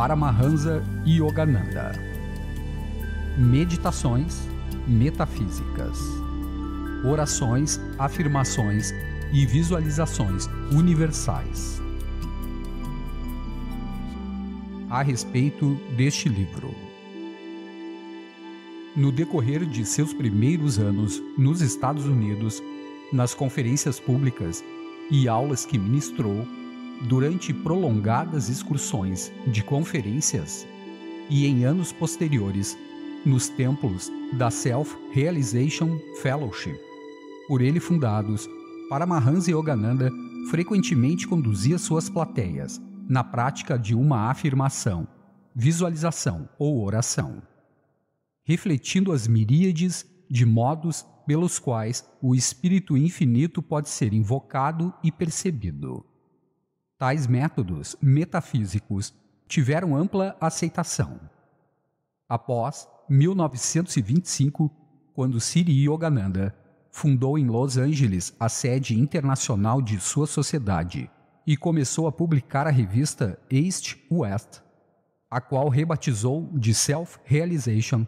Paramahansa Yogananda. Meditações metafísicas. Orações, afirmações e visualizações universais. A respeito deste livro. No decorrer de seus primeiros anos nos Estados Unidos, nas conferências públicas e aulas que ministrou, durante prolongadas excursões de conferências e em anos posteriores nos templos da Self Realization Fellowship, por ele fundados, Paramahansa Yogananda frequentemente conduzia suas plateias na prática de uma afirmação, visualização ou oração, refletindo as miríades de modos pelos quais o Espírito Infinito pode ser invocado e percebido tais métodos metafísicos tiveram ampla aceitação. Após 1925, quando Siri Yogananda fundou em Los Angeles a sede internacional de sua sociedade e começou a publicar a revista East West, a qual rebatizou de Self-Realization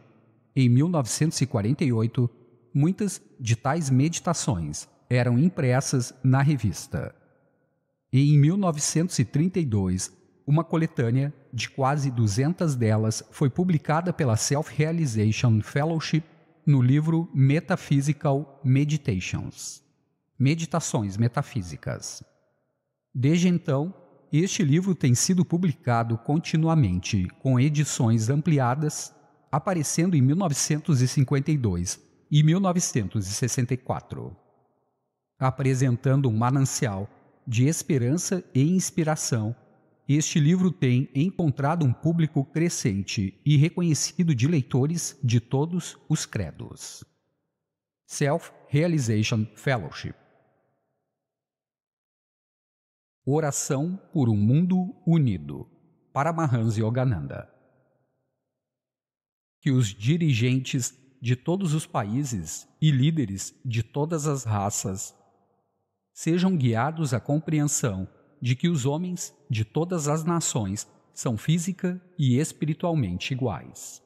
em 1948, muitas de tais meditações eram impressas na revista e em 1932, uma coletânea de quase 200 delas foi publicada pela Self-Realization Fellowship no livro Metaphysical Meditations Meditações Metafísicas. Desde então, este livro tem sido publicado continuamente, com edições ampliadas, aparecendo em 1952 e 1964, apresentando um manancial de esperança e inspiração. Este livro tem encontrado um público crescente e reconhecido de leitores de todos os credos. Self-Realization Fellowship Oração por um Mundo Unido Paramahansa Yogananda Que os dirigentes de todos os países e líderes de todas as raças sejam guiados à compreensão de que os homens de todas as nações são física e espiritualmente iguais.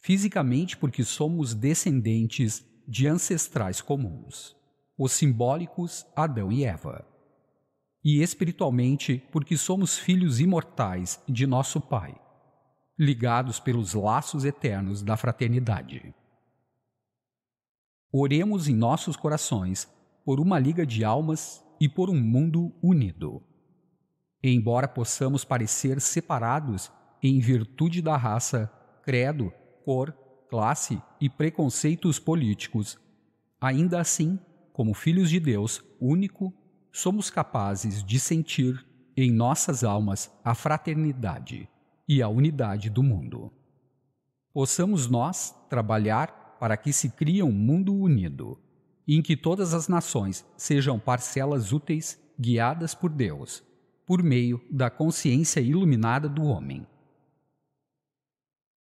Fisicamente, porque somos descendentes de ancestrais comuns, os simbólicos Adão e Eva. E espiritualmente, porque somos filhos imortais de nosso Pai, ligados pelos laços eternos da fraternidade. Oremos em nossos corações por uma liga de almas e por um mundo unido. Embora possamos parecer separados em virtude da raça, credo, cor, classe e preconceitos políticos, ainda assim, como filhos de Deus único, somos capazes de sentir em nossas almas a fraternidade e a unidade do mundo. Possamos nós trabalhar para que se crie um mundo unido em que todas as nações sejam parcelas úteis guiadas por Deus, por meio da consciência iluminada do homem.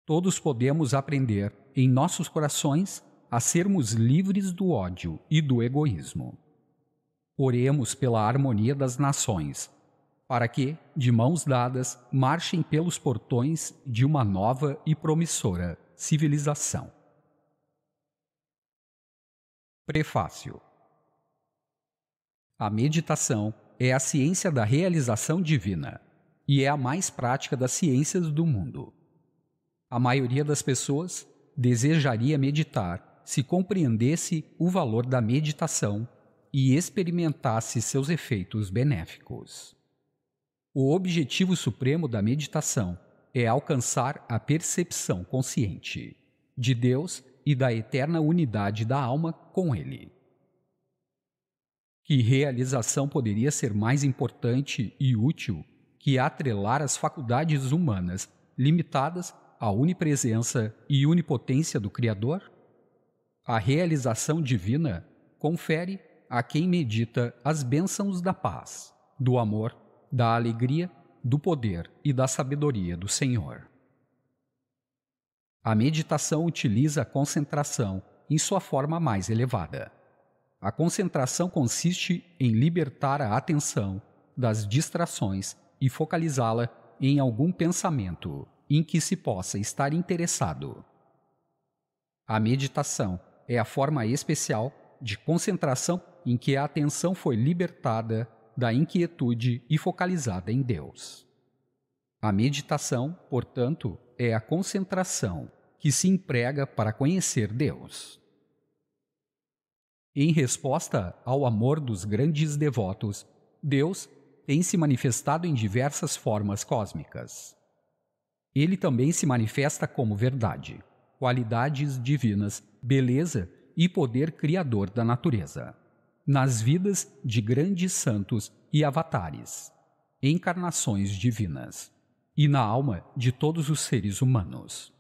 Todos podemos aprender, em nossos corações, a sermos livres do ódio e do egoísmo. Oremos pela harmonia das nações, para que, de mãos dadas, marchem pelos portões de uma nova e promissora civilização. Prefácio A meditação é a ciência da realização divina e é a mais prática das ciências do mundo. A maioria das pessoas desejaria meditar se compreendesse o valor da meditação e experimentasse seus efeitos benéficos. O objetivo supremo da meditação é alcançar a percepção consciente de Deus e da eterna unidade da alma com Ele. Que realização poderia ser mais importante e útil que atrelar as faculdades humanas limitadas à unipresença e unipotência do Criador? A realização divina confere a quem medita as bênçãos da paz, do amor, da alegria, do poder e da sabedoria do Senhor. A meditação utiliza a concentração em sua forma mais elevada. A concentração consiste em libertar a atenção das distrações e focalizá-la em algum pensamento em que se possa estar interessado. A meditação é a forma especial de concentração em que a atenção foi libertada da inquietude e focalizada em Deus. A meditação, portanto, é a concentração que se emprega para conhecer Deus. Em resposta ao amor dos grandes devotos, Deus tem se manifestado em diversas formas cósmicas. Ele também se manifesta como verdade, qualidades divinas, beleza e poder criador da natureza, nas vidas de grandes santos e avatares, encarnações divinas e na alma de todos os seres humanos.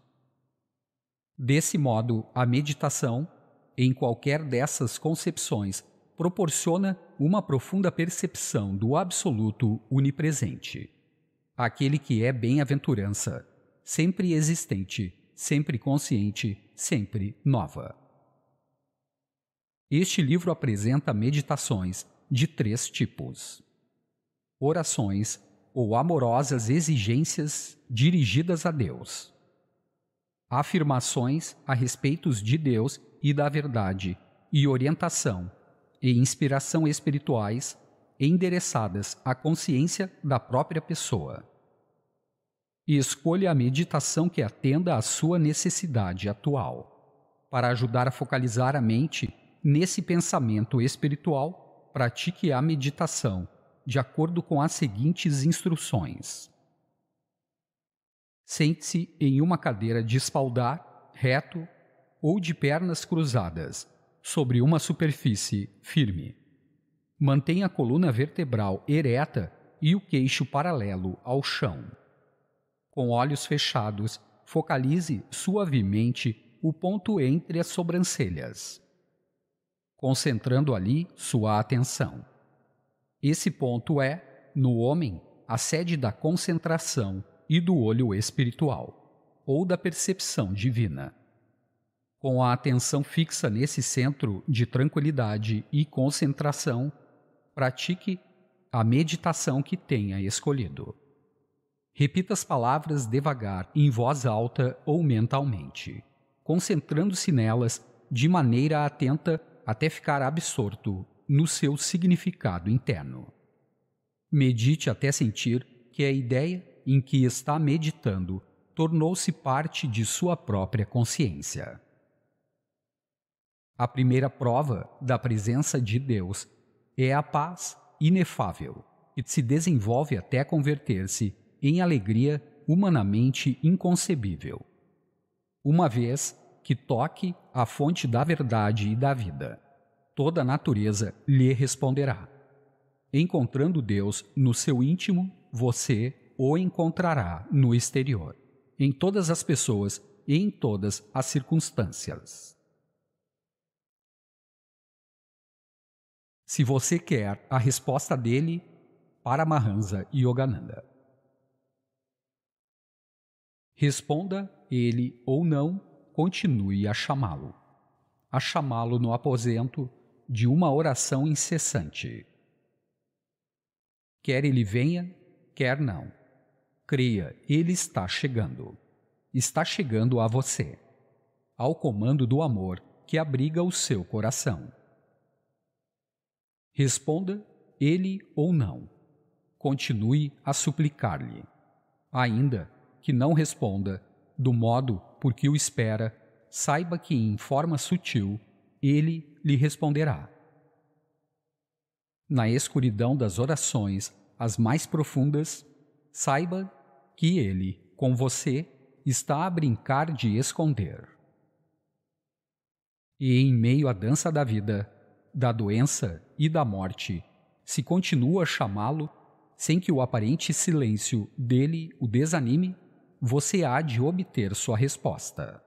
Desse modo, a meditação, em qualquer dessas concepções, proporciona uma profunda percepção do absoluto unipresente. Aquele que é bem-aventurança, sempre existente, sempre consciente, sempre nova. Este livro apresenta meditações de três tipos: orações ou amorosas exigências dirigidas a Deus. Afirmações a respeito de Deus e da verdade, e orientação e inspiração espirituais endereçadas à consciência da própria pessoa. E escolha a meditação que atenda à sua necessidade atual. Para ajudar a focalizar a mente nesse pensamento espiritual, pratique a meditação de acordo com as seguintes instruções: Sente-se em uma cadeira de espaldar, reto ou de pernas cruzadas, sobre uma superfície firme. Mantenha a coluna vertebral ereta e o queixo paralelo ao chão. Com olhos fechados, focalize suavemente o ponto entre as sobrancelhas, concentrando ali sua atenção. Esse ponto é, no homem, a sede da concentração e do olho espiritual, ou da percepção divina. Com a atenção fixa nesse centro de tranquilidade e concentração, pratique a meditação que tenha escolhido. Repita as palavras devagar, em voz alta ou mentalmente, concentrando-se nelas de maneira atenta até ficar absorto no seu significado interno. Medite até sentir que a ideia em que está meditando tornou-se parte de sua própria consciência. A primeira prova da presença de Deus é a paz inefável, que se desenvolve até converter-se em alegria humanamente inconcebível. Uma vez que toque a fonte da verdade e da vida toda a natureza lhe responderá. Encontrando Deus no seu íntimo, você o encontrará no exterior, em todas as pessoas e em todas as circunstâncias. Se você quer a resposta dele, para Mahansa Yogananda. Responda ele ou não, continue a chamá-lo. A chamá-lo no aposento, de uma oração incessante. Quer ele venha, quer não. Creia, ele está chegando. Está chegando a você. Ao comando do amor que abriga o seu coração. Responda, ele ou não. Continue a suplicar-lhe. Ainda que não responda, do modo por que o espera, saiba que em forma sutil ele lhe responderá. Na escuridão das orações, as mais profundas, saiba que ele, com você, está a brincar de esconder. E em meio à dança da vida, da doença e da morte, se continua a chamá-lo, sem que o aparente silêncio dele o desanime, você há de obter sua resposta.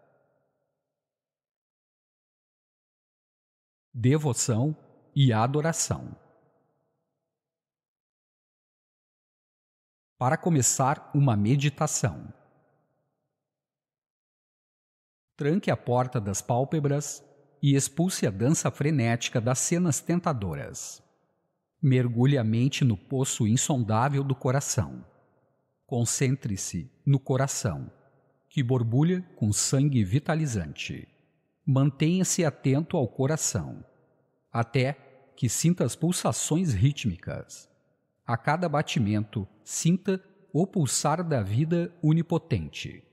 devoção e adoração. Para começar uma meditação, tranque a porta das pálpebras e expulse a dança frenética das cenas tentadoras. Mergulhe a mente no poço insondável do coração. Concentre-se no coração, que borbulha com sangue vitalizante mantenha-se atento ao coração, até que sinta as pulsações rítmicas. A cada batimento, sinta o pulsar da vida unipotente.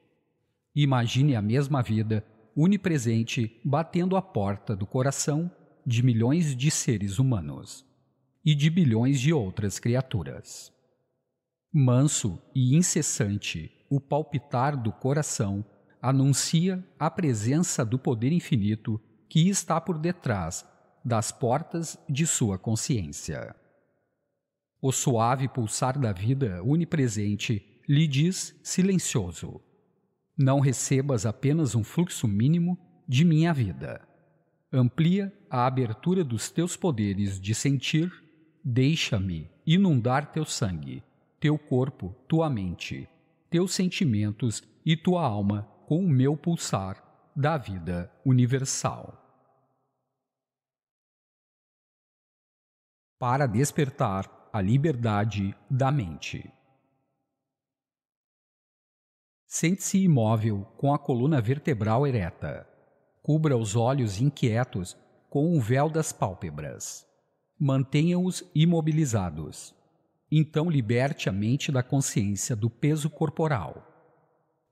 Imagine a mesma vida unipresente batendo a porta do coração de milhões de seres humanos e de bilhões de outras criaturas. Manso e incessante, o palpitar do coração anuncia a presença do poder infinito que está por detrás das portas de sua consciência. O suave pulsar da vida onipresente lhe diz silencioso: Não recebas apenas um fluxo mínimo de minha vida. Amplia a abertura dos teus poderes de sentir, deixa-me inundar teu sangue, teu corpo, tua mente, teus sentimentos e tua alma com o meu pulsar da vida universal. Para despertar a liberdade da mente. Sente-se imóvel com a coluna vertebral ereta. Cubra os olhos inquietos com o véu das pálpebras. Mantenha-os imobilizados. Então liberte a mente da consciência do peso corporal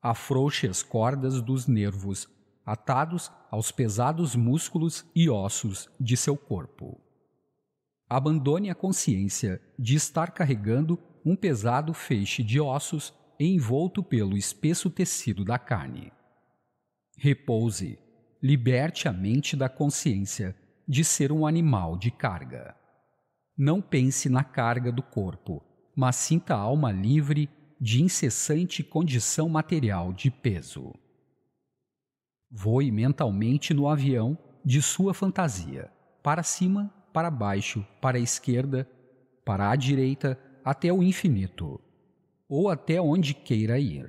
afrouxe as cordas dos nervos, atados aos pesados músculos e ossos de seu corpo. Abandone a consciência de estar carregando um pesado feixe de ossos envolto pelo espesso tecido da carne. Repouse, liberte a mente da consciência de ser um animal de carga. Não pense na carga do corpo, mas sinta a alma livre de incessante condição material de peso. Voe mentalmente no avião de sua fantasia, para cima, para baixo, para a esquerda, para a direita, até o infinito, ou até onde queira ir.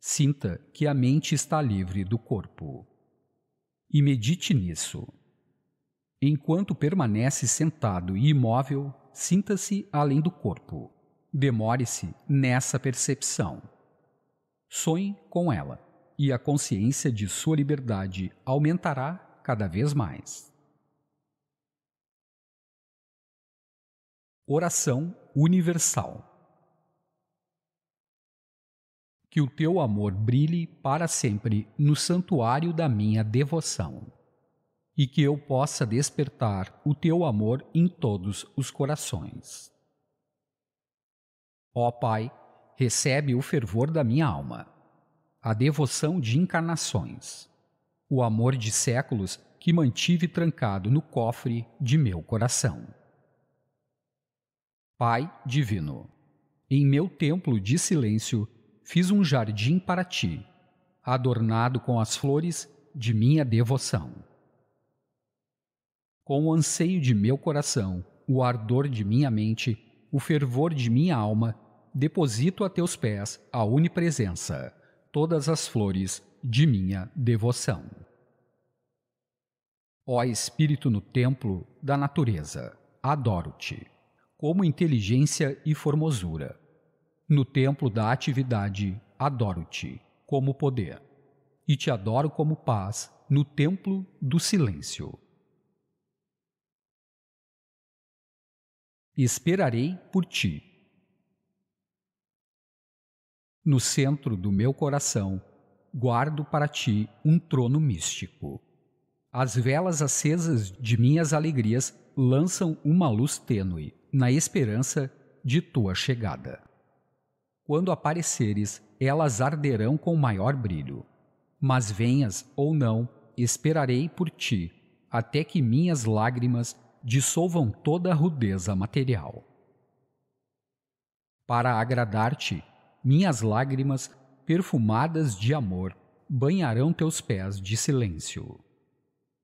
Sinta que a mente está livre do corpo. E medite nisso. Enquanto permanece sentado e imóvel, sinta-se além do corpo Demore-se nessa percepção. Sonhe com ela, e a consciência de sua liberdade aumentará cada vez mais. Oração Universal Que o teu amor brilhe para sempre no santuário da minha devoção, e que eu possa despertar o teu amor em todos os corações. Ó Pai, recebe o fervor da minha alma, a devoção de encarnações, o amor de séculos que mantive trancado no cofre de meu coração. Pai Divino, em meu templo de silêncio fiz um jardim para ti, adornado com as flores de minha devoção. Com o anseio de meu coração, o ardor de minha mente, o fervor de minha alma, deposito a teus pés a unipresença, todas as flores de minha devoção. Ó Espírito no templo da natureza, adoro-te, como inteligência e formosura. No templo da atividade, adoro-te, como poder. E te adoro como paz, no templo do silêncio. Esperarei por ti no centro do meu coração, guardo para ti um trono místico. As velas acesas de minhas alegrias lançam uma luz tênue, na esperança de tua chegada. Quando apareceres, elas arderão com maior brilho. Mas venhas ou não, esperarei por ti, até que minhas lágrimas dissolvam toda a rudeza material. Para agradar-te, minhas lágrimas, perfumadas de amor, banharão teus pés de silêncio.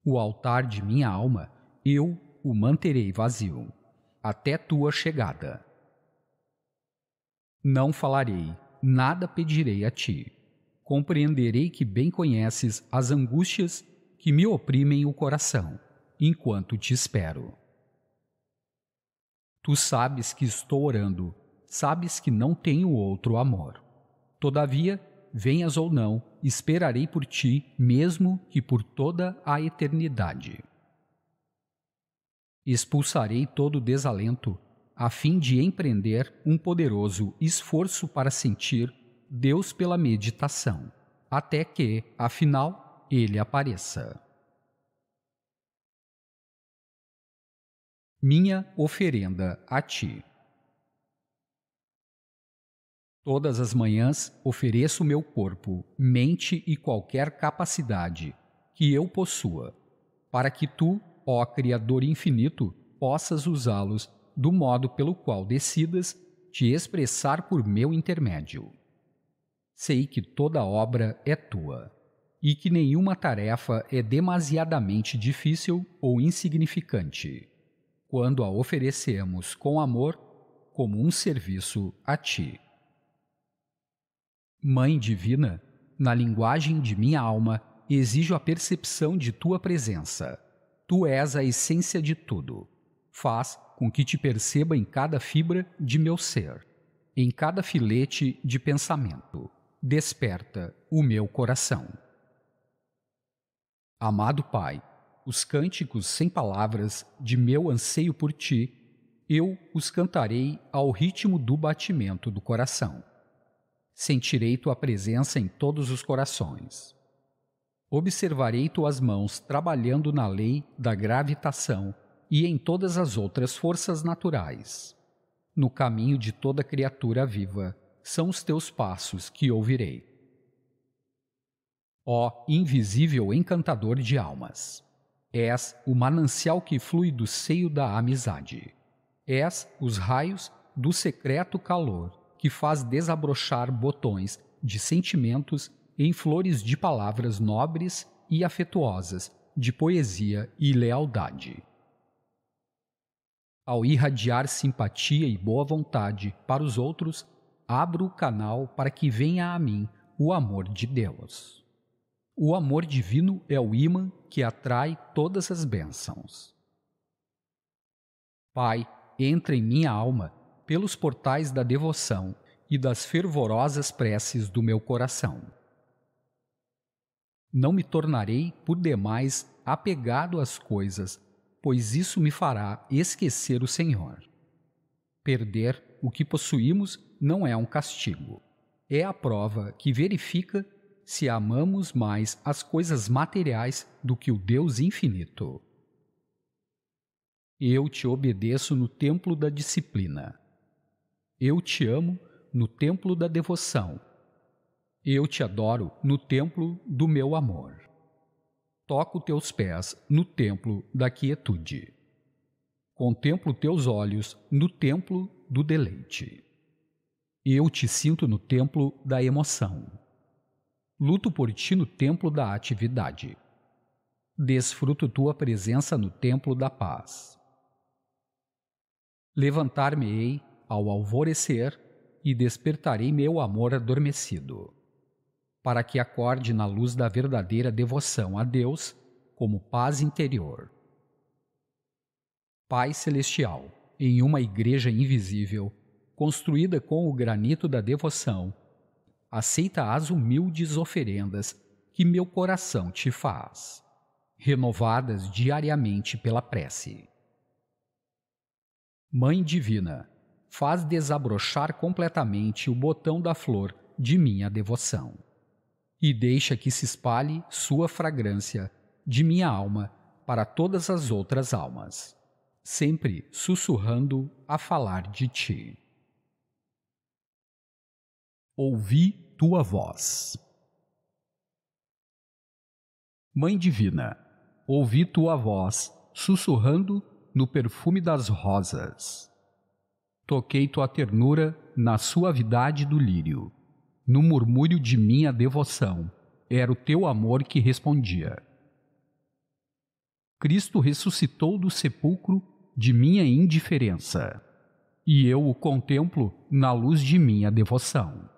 O altar de minha alma, eu o manterei vazio, até tua chegada. Não falarei, nada pedirei a ti. Compreenderei que bem conheces as angústias que me oprimem o coração, enquanto te espero. Tu sabes que estou orando sabes que não tenho outro amor. Todavia, venhas ou não, esperarei por ti, mesmo que por toda a eternidade. Expulsarei todo desalento, a fim de empreender um poderoso esforço para sentir Deus pela meditação, até que, afinal, ele apareça. Minha oferenda a ti. Todas as manhãs ofereço meu corpo, mente e qualquer capacidade que eu possua, para que tu, ó Criador infinito, possas usá-los do modo pelo qual decidas te expressar por meu intermédio. Sei que toda obra é tua e que nenhuma tarefa é demasiadamente difícil ou insignificante, quando a oferecemos com amor como um serviço a ti. Mãe divina, na linguagem de minha alma, exijo a percepção de tua presença. Tu és a essência de tudo. Faz com que te perceba em cada fibra de meu ser, em cada filete de pensamento. Desperta o meu coração. Amado Pai, os cânticos sem palavras de meu anseio por ti, eu os cantarei ao ritmo do batimento do coração sentirei tua presença em todos os corações. Observarei tuas mãos trabalhando na lei da gravitação e em todas as outras forças naturais. No caminho de toda criatura viva, são os teus passos que ouvirei. Ó invisível encantador de almas, és o manancial que flui do seio da amizade, és os raios do secreto calor que faz desabrochar botões de sentimentos em flores de palavras nobres e afetuosas, de poesia e lealdade. Ao irradiar simpatia e boa vontade para os outros, abro o canal para que venha a mim o amor de Deus. O amor divino é o imã que atrai todas as bênçãos. Pai, entra em minha alma pelos portais da devoção e das fervorosas preces do meu coração. Não me tornarei, por demais, apegado às coisas, pois isso me fará esquecer o Senhor. Perder o que possuímos não é um castigo. É a prova que verifica se amamos mais as coisas materiais do que o Deus infinito. Eu te obedeço no templo da disciplina eu te amo no templo da devoção. Eu te adoro no templo do meu amor. Toco teus pés no templo da quietude. Contemplo teus olhos no templo do deleite. Eu te sinto no templo da emoção. Luto por ti no templo da atividade. Desfruto tua presença no templo da paz. Levantar-me-ei ao alvorecer e despertarei meu amor adormecido, para que acorde na luz da verdadeira devoção a Deus como paz interior. Pai Celestial, em uma igreja invisível, construída com o granito da devoção, aceita as humildes oferendas que meu coração te faz, renovadas diariamente pela prece. Mãe Divina, faz desabrochar completamente o botão da flor de minha devoção. E deixa que se espalhe sua fragrância de minha alma para todas as outras almas, sempre sussurrando a falar de ti. Ouvi tua voz. Mãe Divina, ouvi tua voz sussurrando no perfume das rosas. Toquei tua ternura na suavidade do lírio, no murmúrio de minha devoção. Era o teu amor que respondia. Cristo ressuscitou do sepulcro de minha indiferença, e eu o contemplo na luz de minha devoção.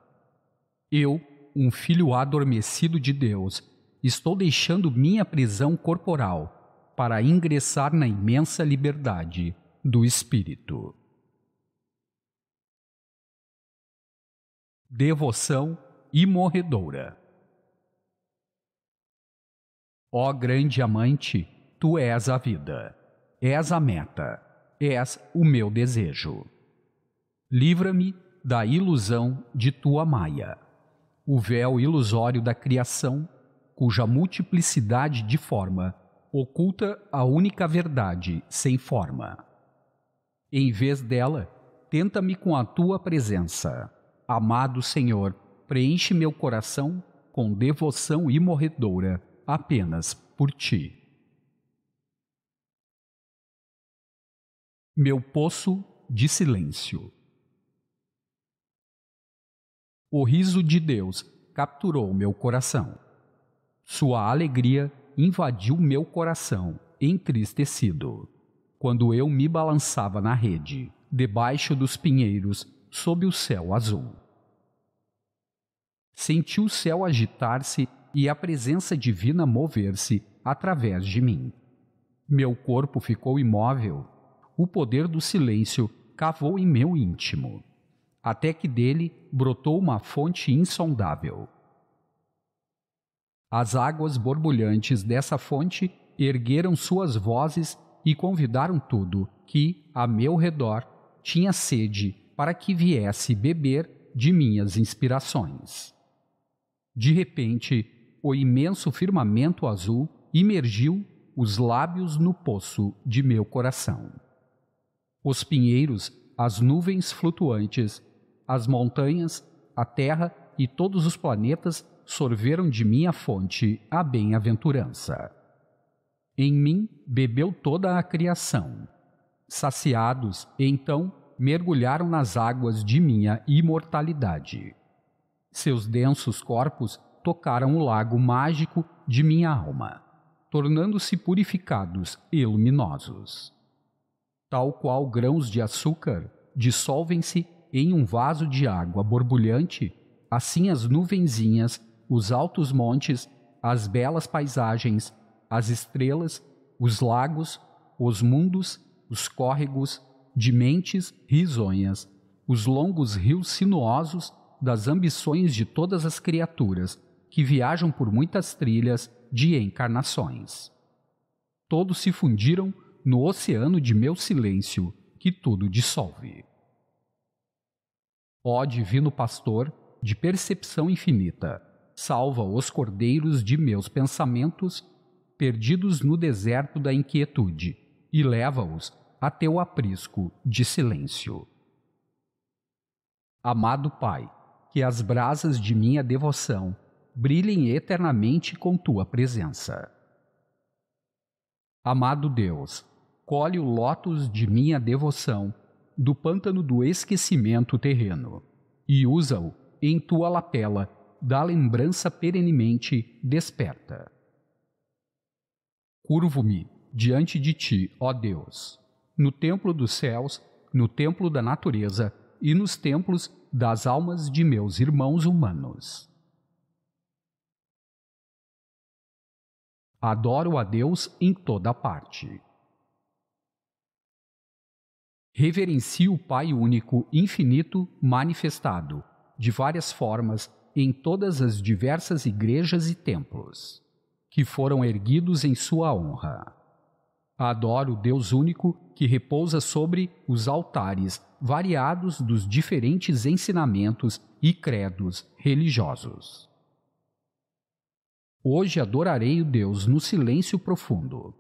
Eu, um filho adormecido de Deus, estou deixando minha prisão corporal para ingressar na imensa liberdade do Espírito. devoção imorredoura. Ó grande amante, tu és a vida, és a meta, és o meu desejo. Livra-me da ilusão de tua maia, o véu ilusório da criação, cuja multiplicidade de forma oculta a única verdade sem forma. Em vez dela, tenta-me com a tua presença Amado Senhor, preenche meu coração com devoção imorredoura apenas por ti. Meu poço de silêncio. O riso de Deus capturou meu coração. Sua alegria invadiu meu coração, entristecido. Quando eu me balançava na rede, debaixo dos pinheiros, sob o céu azul. Senti o céu agitar-se e a presença divina mover-se através de mim. Meu corpo ficou imóvel. O poder do silêncio cavou em meu íntimo, até que dele brotou uma fonte insondável. As águas borbulhantes dessa fonte ergueram suas vozes e convidaram tudo que, a meu redor, tinha sede para que viesse beber de minhas inspirações. De repente, o imenso firmamento azul imergiu os lábios no poço de meu coração. Os pinheiros, as nuvens flutuantes, as montanhas, a terra e todos os planetas sorveram de minha fonte a bem-aventurança. Em mim bebeu toda a criação. Saciados, então, mergulharam nas águas de minha imortalidade. Seus densos corpos tocaram o lago mágico de minha alma, tornando-se purificados e luminosos. Tal qual grãos de açúcar dissolvem-se em um vaso de água borbulhante, assim as nuvenzinhas, os altos montes, as belas paisagens, as estrelas, os lagos, os mundos, os córregos, de mentes risonhas, os longos rios sinuosos das ambições de todas as criaturas que viajam por muitas trilhas de encarnações. Todos se fundiram no oceano de meu silêncio, que tudo dissolve. Ó Divino Pastor, de percepção infinita, salva os cordeiros de meus pensamentos, perdidos no deserto da inquietude, e leva-os até o aprisco de silêncio. Amado Pai, que as brasas de minha devoção brilhem eternamente com tua presença. Amado Deus, colhe o lótus de minha devoção do pântano do esquecimento terreno e usa-o em tua lapela da lembrança perenemente desperta. Curvo-me diante de ti, ó Deus no templo dos céus, no templo da natureza e nos templos das almas de meus irmãos humanos. Adoro a Deus em toda parte. Reverencio o Pai único, infinito, manifestado, de várias formas, em todas as diversas igrejas e templos, que foram erguidos em sua honra. Adoro o Deus único que repousa sobre os altares variados dos diferentes ensinamentos e credos religiosos. Hoje adorarei o Deus no silêncio profundo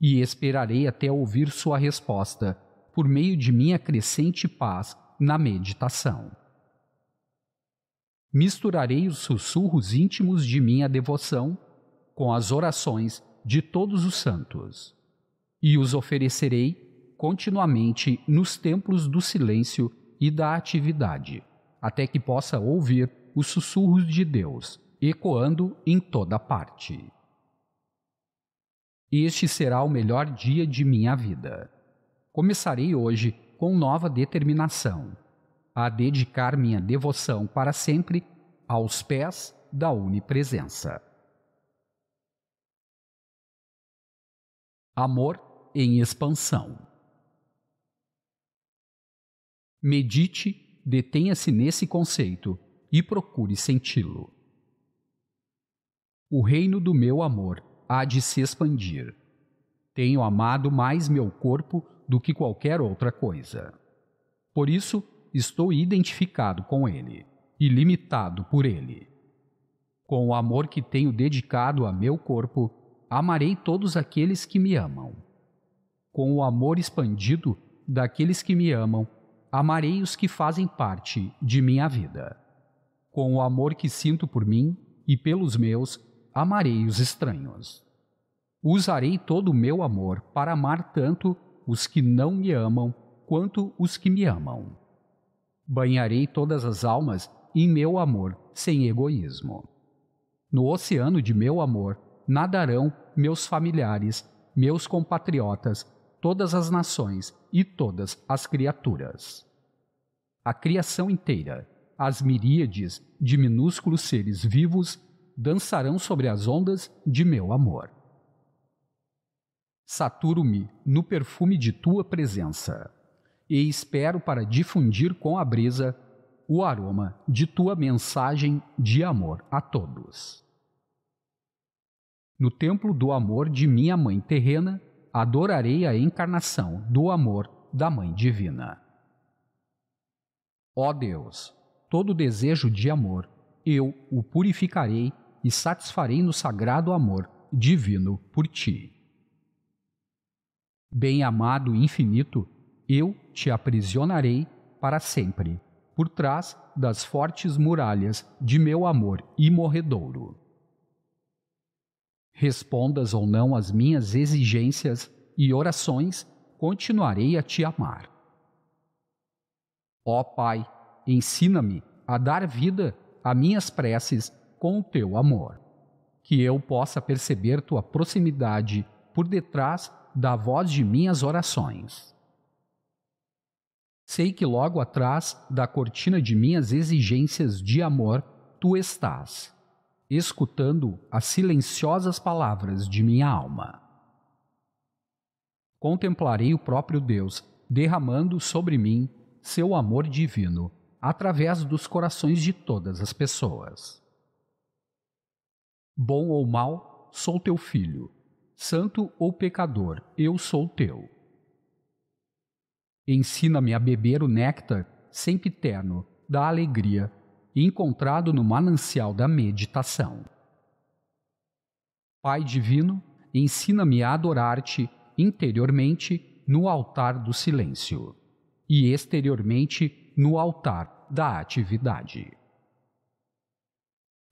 e esperarei até ouvir sua resposta por meio de minha crescente paz na meditação. Misturarei os sussurros íntimos de minha devoção com as orações de todos os santos e os oferecerei continuamente nos templos do silêncio e da atividade, até que possa ouvir os sussurros de Deus, ecoando em toda parte. Este será o melhor dia de minha vida. Começarei hoje com nova determinação a dedicar minha devoção para sempre aos pés da Unipresença. Amor em expansão. Medite, detenha-se nesse conceito e procure senti-lo. O reino do meu amor há de se expandir. Tenho amado mais meu corpo do que qualquer outra coisa. Por isso, estou identificado com ele e limitado por ele. Com o amor que tenho dedicado a meu corpo, amarei todos aqueles que me amam com o amor expandido daqueles que me amam, amarei os que fazem parte de minha vida. Com o amor que sinto por mim e pelos meus, amarei os estranhos. Usarei todo o meu amor para amar tanto os que não me amam quanto os que me amam. Banharei todas as almas em meu amor, sem egoísmo. No oceano de meu amor nadarão meus familiares, meus compatriotas todas as nações e todas as criaturas. A criação inteira, as miríades de minúsculos seres vivos, dançarão sobre as ondas de meu amor. Saturo-me no perfume de tua presença, e espero para difundir com a brisa o aroma de tua mensagem de amor a todos. No templo do amor de minha mãe terrena, adorarei a encarnação do amor da Mãe Divina. Ó Deus, todo desejo de amor, eu o purificarei e satisfarei no sagrado amor divino por ti. Bem-amado infinito, eu te aprisionarei para sempre, por trás das fortes muralhas de meu amor imorredouro respondas ou não às minhas exigências e orações, continuarei a te amar. Ó Pai, ensina-me a dar vida a minhas preces com o teu amor, que eu possa perceber tua proximidade por detrás da voz de minhas orações. Sei que logo atrás da cortina de minhas exigências de amor tu estás escutando as silenciosas palavras de minha alma. Contemplarei o próprio Deus derramando sobre mim seu amor divino através dos corações de todas as pessoas. Bom ou mal, sou teu filho. Santo ou pecador, eu sou teu. Ensina-me a beber o néctar sempre terno da alegria encontrado no manancial da meditação. Pai Divino, ensina-me a adorar-te interiormente no altar do silêncio e exteriormente no altar da atividade.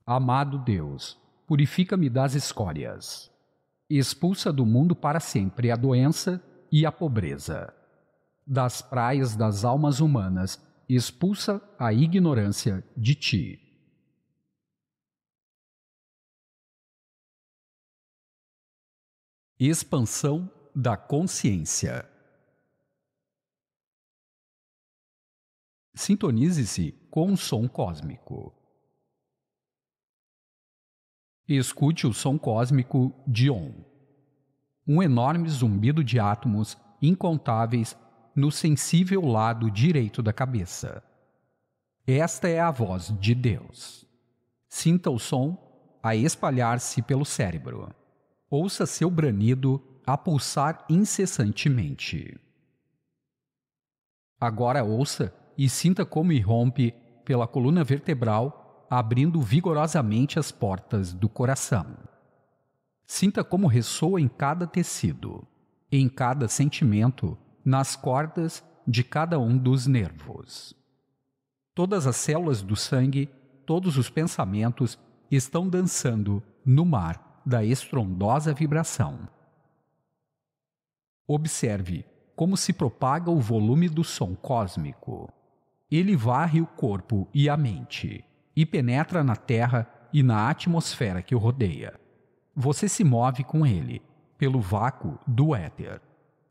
Amado Deus, purifica-me das escórias. Expulsa do mundo para sempre a doença e a pobreza. Das praias das almas humanas expulsa a ignorância de ti. Expansão da consciência. Sintonize-se com o som cósmico. Escute o som cósmico de on um enorme zumbido de átomos incontáveis no sensível lado direito da cabeça. Esta é a voz de Deus. Sinta o som a espalhar-se pelo cérebro. Ouça seu branido a pulsar incessantemente. Agora ouça e sinta como irrompe pela coluna vertebral, abrindo vigorosamente as portas do coração. Sinta como ressoa em cada tecido, em cada sentimento nas cordas de cada um dos nervos. Todas as células do sangue, todos os pensamentos estão dançando no mar da estrondosa vibração. Observe como se propaga o volume do som cósmico. Ele varre o corpo e a mente, e penetra na Terra e na atmosfera que o rodeia. Você se move com ele, pelo vácuo do éter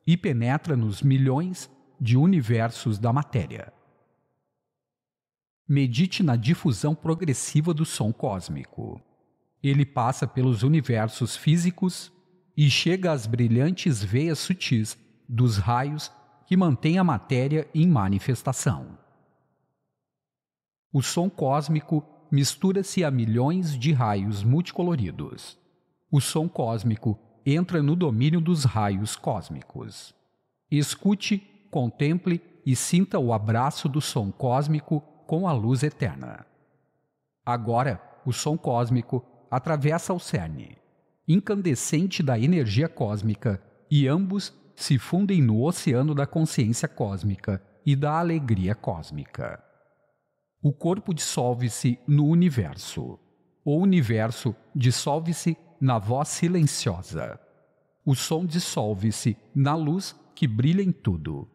e penetra nos milhões de universos da matéria. Medite na difusão progressiva do som cósmico. Ele passa pelos universos físicos e chega às brilhantes veias sutis dos raios que mantêm a matéria em manifestação. O som cósmico mistura-se a milhões de raios multicoloridos. O som cósmico entra no domínio dos raios cósmicos. Escute, contemple e sinta o abraço do som cósmico com a luz eterna. Agora, o som cósmico atravessa o cerne, incandescente da energia cósmica, e ambos se fundem no oceano da consciência cósmica e da alegria cósmica. O corpo dissolve-se no universo. O universo dissolve-se na voz silenciosa. O som dissolve-se na luz que brilha em tudo,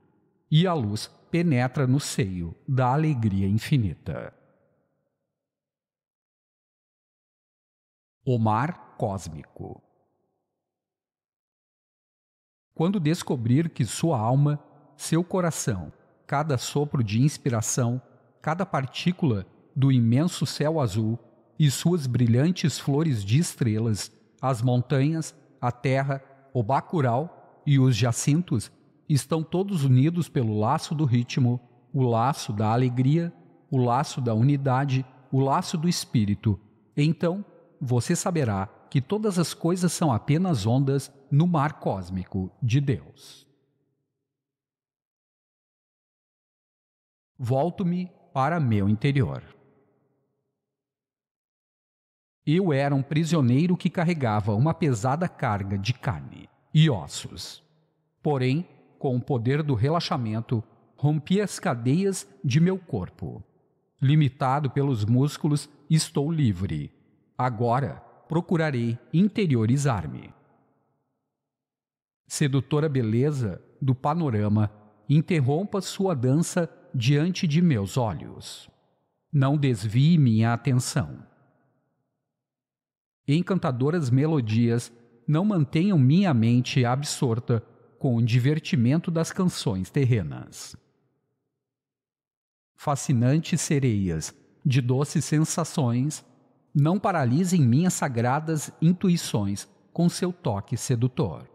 e a luz penetra no seio da alegria infinita. O mar cósmico. Quando descobrir que sua alma, seu coração, cada sopro de inspiração, cada partícula do imenso céu azul e suas brilhantes flores de estrelas, as montanhas, a terra, o bacural e os jacintos estão todos unidos pelo laço do ritmo, o laço da alegria, o laço da unidade, o laço do espírito. Então, você saberá que todas as coisas são apenas ondas no mar cósmico de Deus. Volto-me para meu interior. Eu era um prisioneiro que carregava uma pesada carga de carne e ossos. Porém, com o poder do relaxamento, rompi as cadeias de meu corpo. Limitado pelos músculos, estou livre. Agora procurarei interiorizar-me. Sedutora beleza do panorama interrompa sua dança diante de meus olhos. Não desvie minha atenção encantadoras melodias não mantenham minha mente absorta com o divertimento das canções terrenas. Fascinantes sereias de doces sensações, não paralisem minhas sagradas intuições com seu toque sedutor.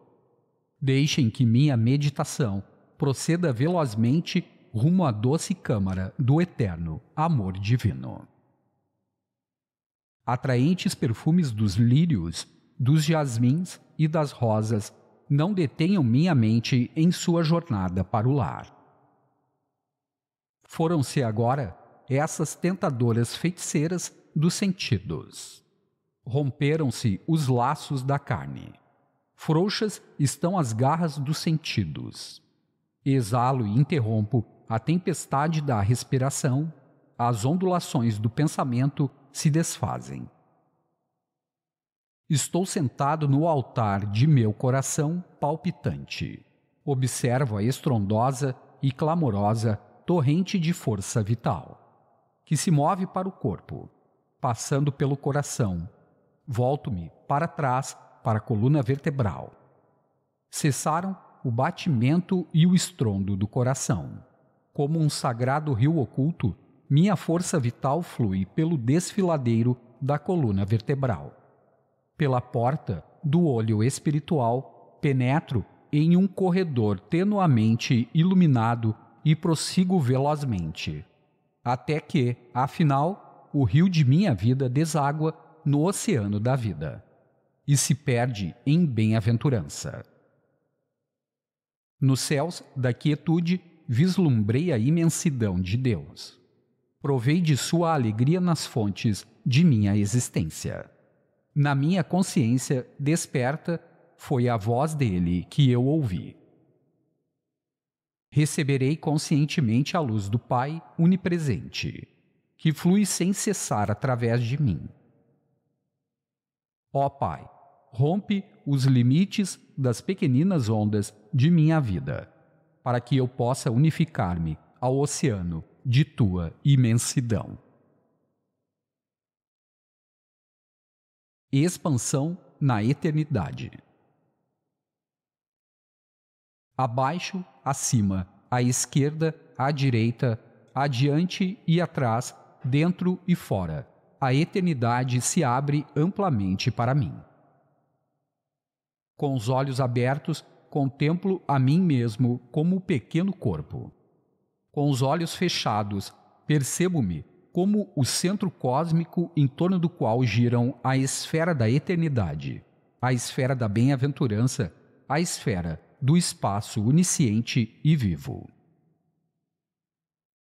Deixem que minha meditação proceda velozmente rumo à doce câmara do eterno amor divino atraentes perfumes dos lírios, dos jasmins e das rosas não detenham minha mente em sua jornada para o lar. Foram-se agora essas tentadoras feiticeiras dos sentidos. Romperam-se os laços da carne. Frouxas estão as garras dos sentidos. Exalo e interrompo a tempestade da respiração, as ondulações do pensamento se desfazem. Estou sentado no altar de meu coração palpitante. Observo a estrondosa e clamorosa torrente de força vital, que se move para o corpo, passando pelo coração. Volto-me para trás para a coluna vertebral. Cessaram o batimento e o estrondo do coração. Como um sagrado rio oculto, minha força vital flui pelo desfiladeiro da coluna vertebral. Pela porta do olho espiritual, penetro em um corredor tenuamente iluminado e prossigo velozmente. Até que, afinal, o rio de minha vida deságua no oceano da vida e se perde em bem-aventurança. Nos céus da quietude, vislumbrei a imensidão de Deus provei de sua alegria nas fontes de minha existência. Na minha consciência desperta foi a voz dele que eu ouvi. Receberei conscientemente a luz do Pai onipresente, que flui sem cessar através de mim. Ó Pai, rompe os limites das pequeninas ondas de minha vida, para que eu possa unificar-me ao oceano de tua imensidão. Expansão na eternidade. Abaixo, acima, à esquerda, à direita, adiante e atrás, dentro e fora. A eternidade se abre amplamente para mim. Com os olhos abertos, contemplo a mim mesmo como o pequeno corpo. Com os olhos fechados, percebo-me como o centro cósmico em torno do qual giram a esfera da eternidade, a esfera da bem-aventurança, a esfera do espaço onisciente e vivo.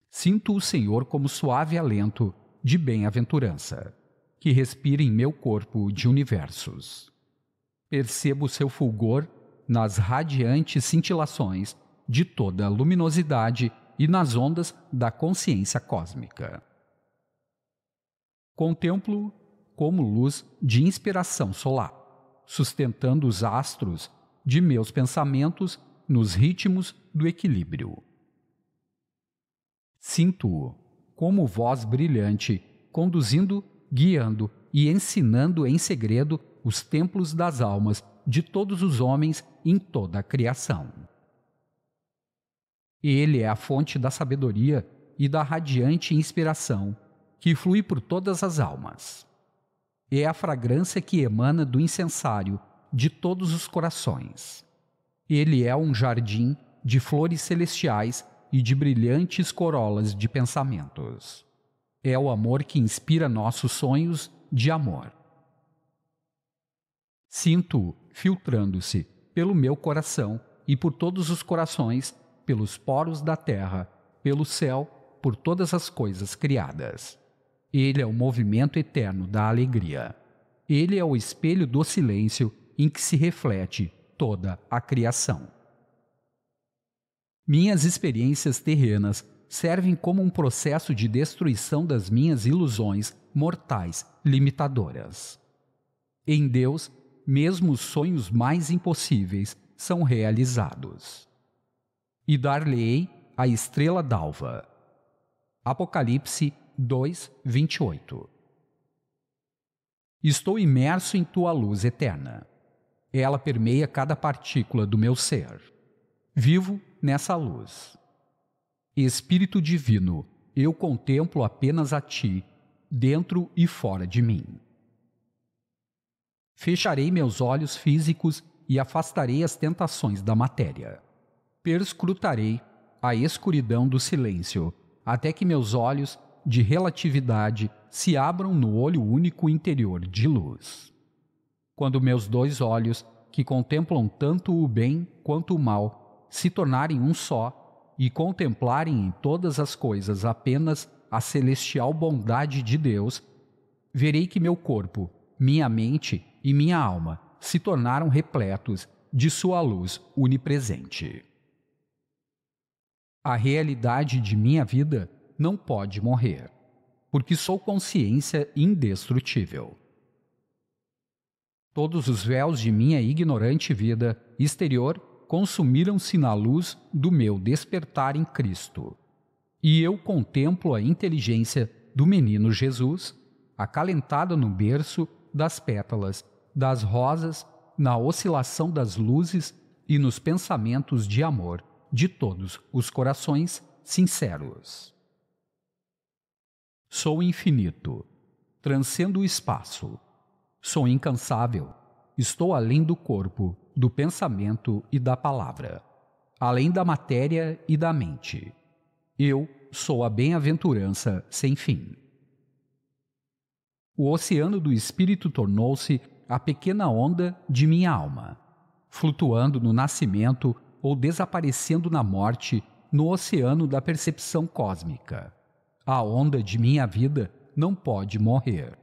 Sinto o Senhor como suave alento de bem-aventurança, que respira em meu corpo de universos. Percebo seu fulgor nas radiantes cintilações de toda luminosidade e nas ondas da consciência cósmica. Contemplo como luz de inspiração solar, sustentando os astros de meus pensamentos nos ritmos do equilíbrio. Sinto-o como voz brilhante, conduzindo, guiando e ensinando em segredo os templos das almas de todos os homens em toda a criação. Ele é a fonte da sabedoria e da radiante inspiração que flui por todas as almas. É a fragrância que emana do incensário de todos os corações. Ele é um jardim de flores celestiais e de brilhantes corolas de pensamentos. É o amor que inspira nossos sonhos de amor. Sinto, filtrando-se pelo meu coração e por todos os corações, pelos poros da terra, pelo céu, por todas as coisas criadas. Ele é o movimento eterno da alegria. Ele é o espelho do silêncio em que se reflete toda a criação. Minhas experiências terrenas servem como um processo de destruição das minhas ilusões mortais limitadoras. Em Deus, mesmo os sonhos mais impossíveis são realizados e dar-lhe-ei a estrela d'alva. Apocalipse 2, 28 Estou imerso em tua luz eterna. Ela permeia cada partícula do meu ser. Vivo nessa luz. Espírito Divino, eu contemplo apenas a ti, dentro e fora de mim. Fecharei meus olhos físicos e afastarei as tentações da matéria perscrutarei a escuridão do silêncio, até que meus olhos de relatividade se abram no olho único interior de luz. Quando meus dois olhos, que contemplam tanto o bem quanto o mal, se tornarem um só e contemplarem em todas as coisas apenas a celestial bondade de Deus, verei que meu corpo, minha mente e minha alma se tornaram repletos de sua luz unipresente. A realidade de minha vida não pode morrer, porque sou consciência indestrutível. Todos os véus de minha ignorante vida exterior consumiram-se na luz do meu despertar em Cristo. E eu contemplo a inteligência do menino Jesus, acalentada no berço das pétalas, das rosas, na oscilação das luzes e nos pensamentos de amor de todos os corações sinceros. Sou infinito, transcendo o espaço. Sou incansável, estou além do corpo, do pensamento e da palavra, além da matéria e da mente. Eu sou a bem-aventurança sem fim. O oceano do espírito tornou-se a pequena onda de minha alma, flutuando no nascimento ou desaparecendo na morte no oceano da percepção cósmica. A onda de minha vida não pode morrer.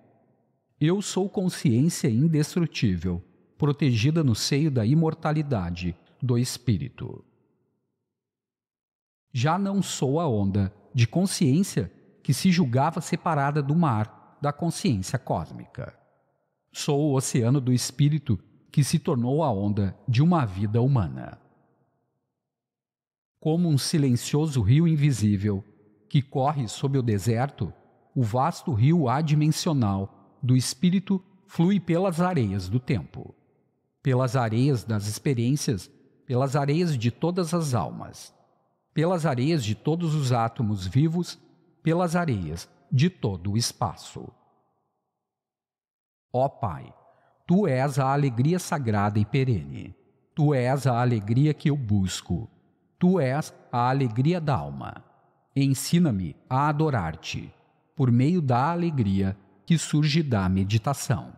Eu sou consciência indestrutível, protegida no seio da imortalidade do espírito. Já não sou a onda de consciência que se julgava separada do mar da consciência cósmica. Sou o oceano do espírito que se tornou a onda de uma vida humana como um silencioso rio invisível que corre sob o deserto, o vasto rio adimensional do espírito flui pelas areias do tempo, pelas areias das experiências, pelas areias de todas as almas, pelas areias de todos os átomos vivos, pelas areias de todo o espaço. Ó Pai, tu és a alegria sagrada e perene. Tu és a alegria que eu busco Tu és a alegria da alma. Ensina-me a adorar-te, por meio da alegria que surge da meditação.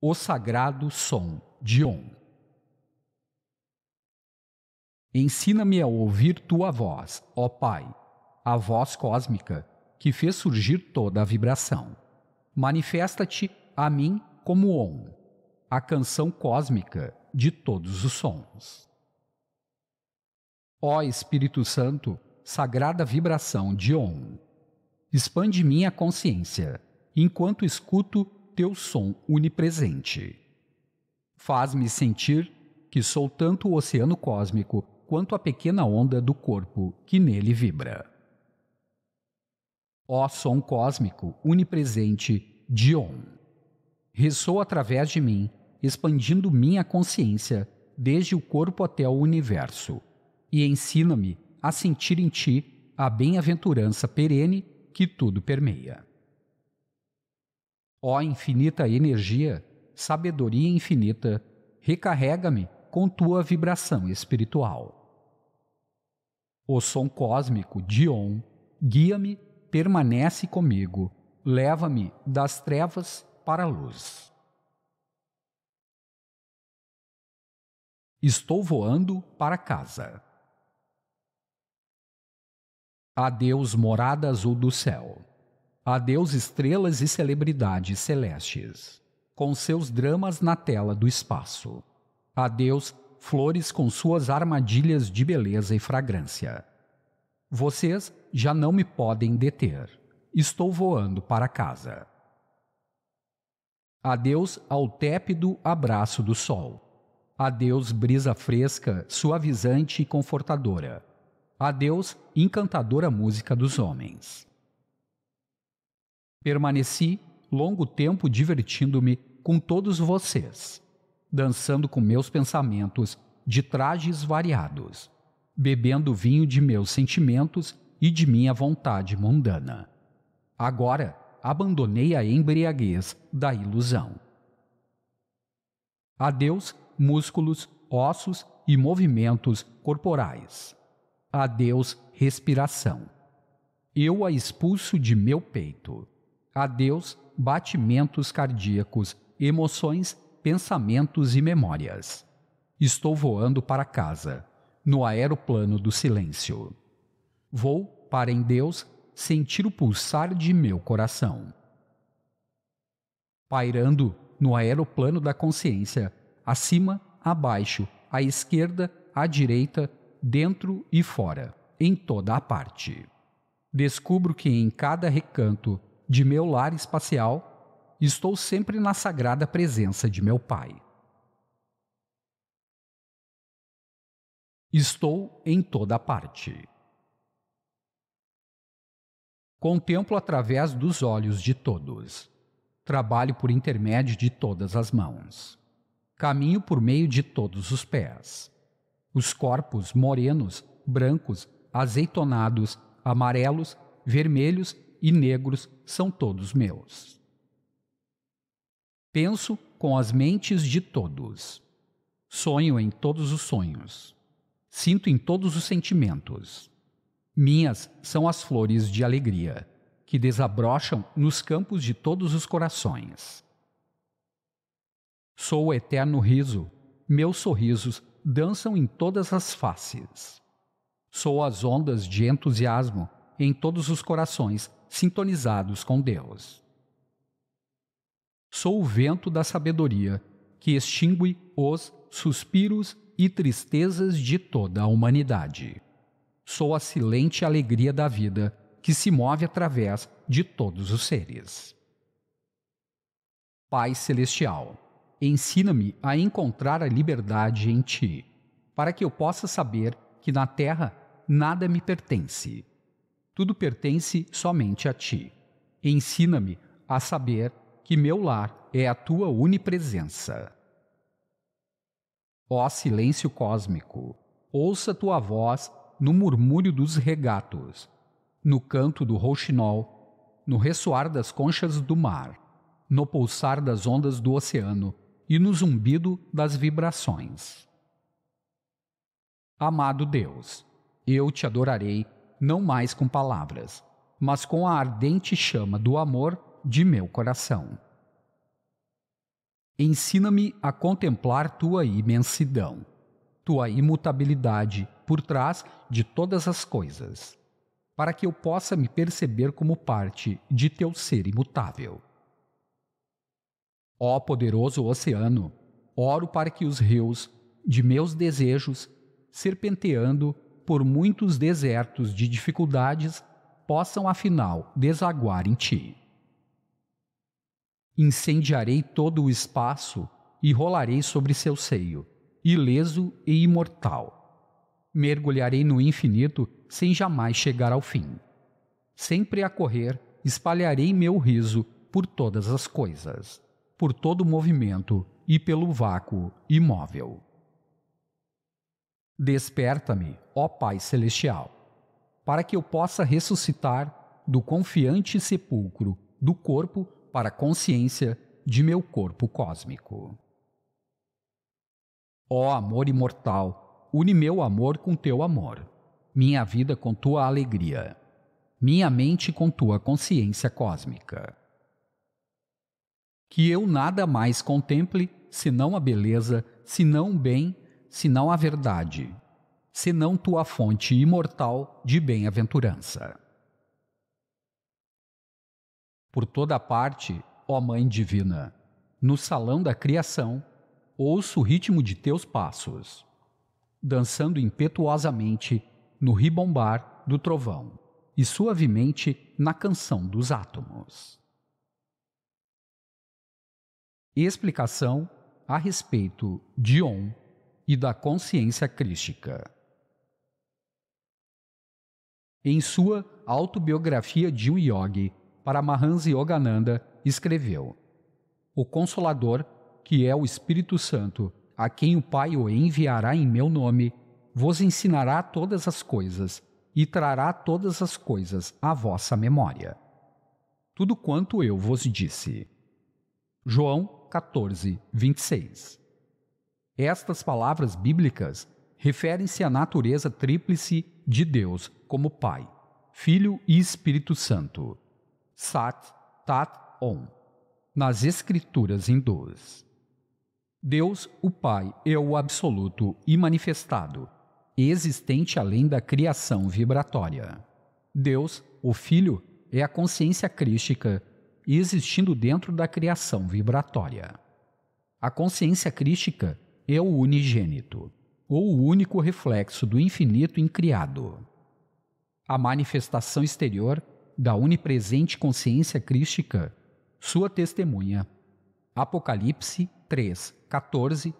O Sagrado Som de Om. Ensina-me a ouvir tua voz, ó Pai, a voz cósmica que fez surgir toda a vibração. Manifesta-te a mim como Om, a canção cósmica de todos os sons. Ó Espírito Santo, sagrada vibração de on, expande minha consciência enquanto escuto teu som unipresente. Faz-me sentir que sou tanto o oceano cósmico quanto a pequena onda do corpo que nele vibra. Ó som cósmico unipresente de on, ressoa através de mim expandindo minha consciência desde o corpo até o universo, e ensina-me a sentir em ti a bem-aventurança perene que tudo permeia. Ó infinita energia, sabedoria infinita, recarrega-me com tua vibração espiritual. O som cósmico de guia-me, permanece comigo, leva-me das trevas para a luz. Estou voando para casa. Adeus, morada azul do céu. Adeus, estrelas e celebridades celestes, com seus dramas na tela do espaço. Adeus, flores com suas armadilhas de beleza e fragrância. Vocês já não me podem deter. Estou voando para casa. Adeus ao tépido abraço do sol. Adeus, brisa fresca, suavizante e confortadora. Adeus, encantadora música dos homens. Permaneci longo tempo divertindo-me com todos vocês, dançando com meus pensamentos de trajes variados, bebendo vinho de meus sentimentos e de minha vontade mundana. Agora abandonei a embriaguez da ilusão. Adeus, músculos, ossos e movimentos corporais. Adeus, respiração. Eu a expulso de meu peito. Adeus, batimentos cardíacos, emoções, pensamentos e memórias. Estou voando para casa, no aeroplano do silêncio. Vou, para em Deus, sentir o pulsar de meu coração. Pairando no aeroplano da consciência, acima, abaixo, à esquerda, à direita, dentro e fora, em toda a parte. Descubro que em cada recanto de meu lar espacial estou sempre na sagrada presença de meu Pai. Estou em toda a parte. Contemplo através dos olhos de todos. Trabalho por intermédio de todas as mãos caminho por meio de todos os pés. Os corpos morenos, brancos, azeitonados, amarelos, vermelhos e negros são todos meus. Penso com as mentes de todos. Sonho em todos os sonhos. Sinto em todos os sentimentos. Minhas são as flores de alegria, que desabrocham nos campos de todos os corações. Sou o eterno riso, meus sorrisos dançam em todas as faces. Sou as ondas de entusiasmo em todos os corações sintonizados com Deus. Sou o vento da sabedoria que extingue os suspiros e tristezas de toda a humanidade. Sou a silente alegria da vida que se move através de todos os seres. Pai Celestial Ensina-me a encontrar a liberdade em ti, para que eu possa saber que na terra nada me pertence. Tudo pertence somente a ti. Ensina-me a saber que meu lar é a tua unipresença. Ó silêncio cósmico, ouça tua voz no murmúrio dos regatos, no canto do rouxinol, no ressoar das conchas do mar, no pulsar das ondas do oceano e no zumbido das vibrações. Amado Deus, eu te adorarei, não mais com palavras, mas com a ardente chama do amor de meu coração. Ensina-me a contemplar tua imensidão, tua imutabilidade por trás de todas as coisas, para que eu possa me perceber como parte de teu ser imutável. Ó poderoso oceano, oro para que os rios de meus desejos, serpenteando por muitos desertos de dificuldades, possam afinal desaguar em ti. Incendiarei todo o espaço e rolarei sobre seu seio, ileso e imortal. Mergulharei no infinito sem jamais chegar ao fim. Sempre a correr, espalharei meu riso por todas as coisas por todo movimento e pelo vácuo imóvel. Desperta-me, ó Pai Celestial, para que eu possa ressuscitar do confiante sepulcro do corpo para a consciência de meu corpo cósmico. Ó amor imortal, une meu amor com teu amor, minha vida com tua alegria, minha mente com tua consciência cósmica que eu nada mais contemple senão a beleza, senão o bem, senão a verdade, senão tua fonte imortal de bem-aventurança. Por toda parte, ó Mãe Divina, no salão da criação, ouço o ritmo de teus passos, dançando impetuosamente no ribombar do trovão e suavemente na canção dos átomos. Explicação a respeito de On e da consciência crística. Em sua autobiografia de um yogi, Paramahansa Yogananda escreveu: O Consolador, que é o Espírito Santo, a quem o Pai o enviará em meu nome, vos ensinará todas as coisas e trará todas as coisas à vossa memória. Tudo quanto eu vos disse. João 14, 26. Estas palavras bíblicas referem-se à natureza tríplice de Deus como Pai, Filho e Espírito Santo. Sat, Tat, On. Nas Escrituras hindus. Deus, o Pai, é o absoluto e manifestado, existente além da criação vibratória. Deus, o Filho, é a consciência crística e existindo dentro da criação vibratória. A consciência crística é o unigênito, ou o único reflexo do infinito incriado. A manifestação exterior da onipresente consciência crística, sua testemunha. Apocalipse 3, 14,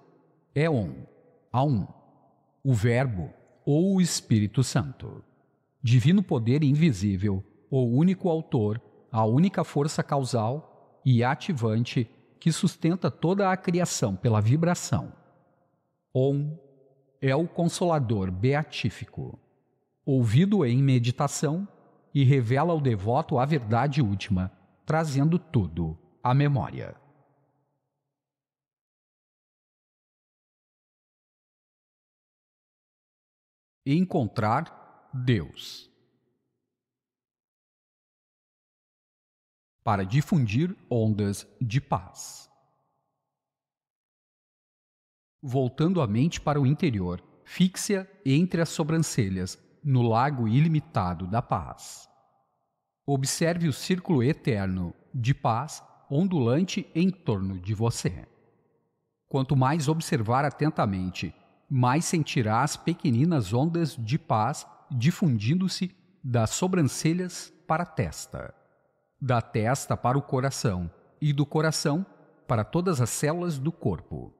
é um, a um, o Verbo ou o Espírito Santo, divino poder invisível, o único autor a única força causal e ativante que sustenta toda a criação pela vibração. Om é o Consolador Beatífico, ouvido em meditação e revela ao devoto a verdade última, trazendo tudo à memória. Encontrar Deus. para difundir ondas de paz. Voltando a mente para o interior, fixe-a entre as sobrancelhas, no lago ilimitado da paz. Observe o círculo eterno de paz ondulante em torno de você. Quanto mais observar atentamente, mais sentirá as pequeninas ondas de paz difundindo-se das sobrancelhas para a testa da testa para o coração e do coração para todas as células do corpo.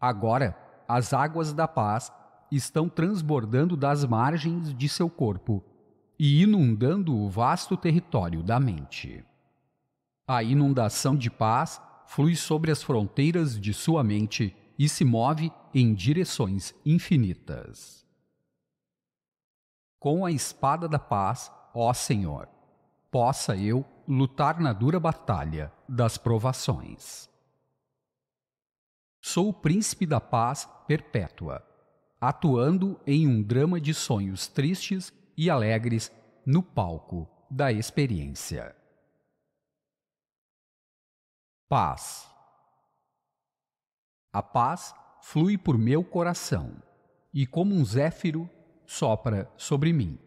Agora, as águas da paz estão transbordando das margens de seu corpo e inundando o vasto território da mente. A inundação de paz flui sobre as fronteiras de sua mente e se move em direções infinitas. Com a espada da paz, ó Senhor, possa eu lutar na dura batalha das provações. Sou o príncipe da paz perpétua, atuando em um drama de sonhos tristes e alegres no palco da experiência. Paz. A paz flui por meu coração e, como um zéfiro, sopra sobre mim.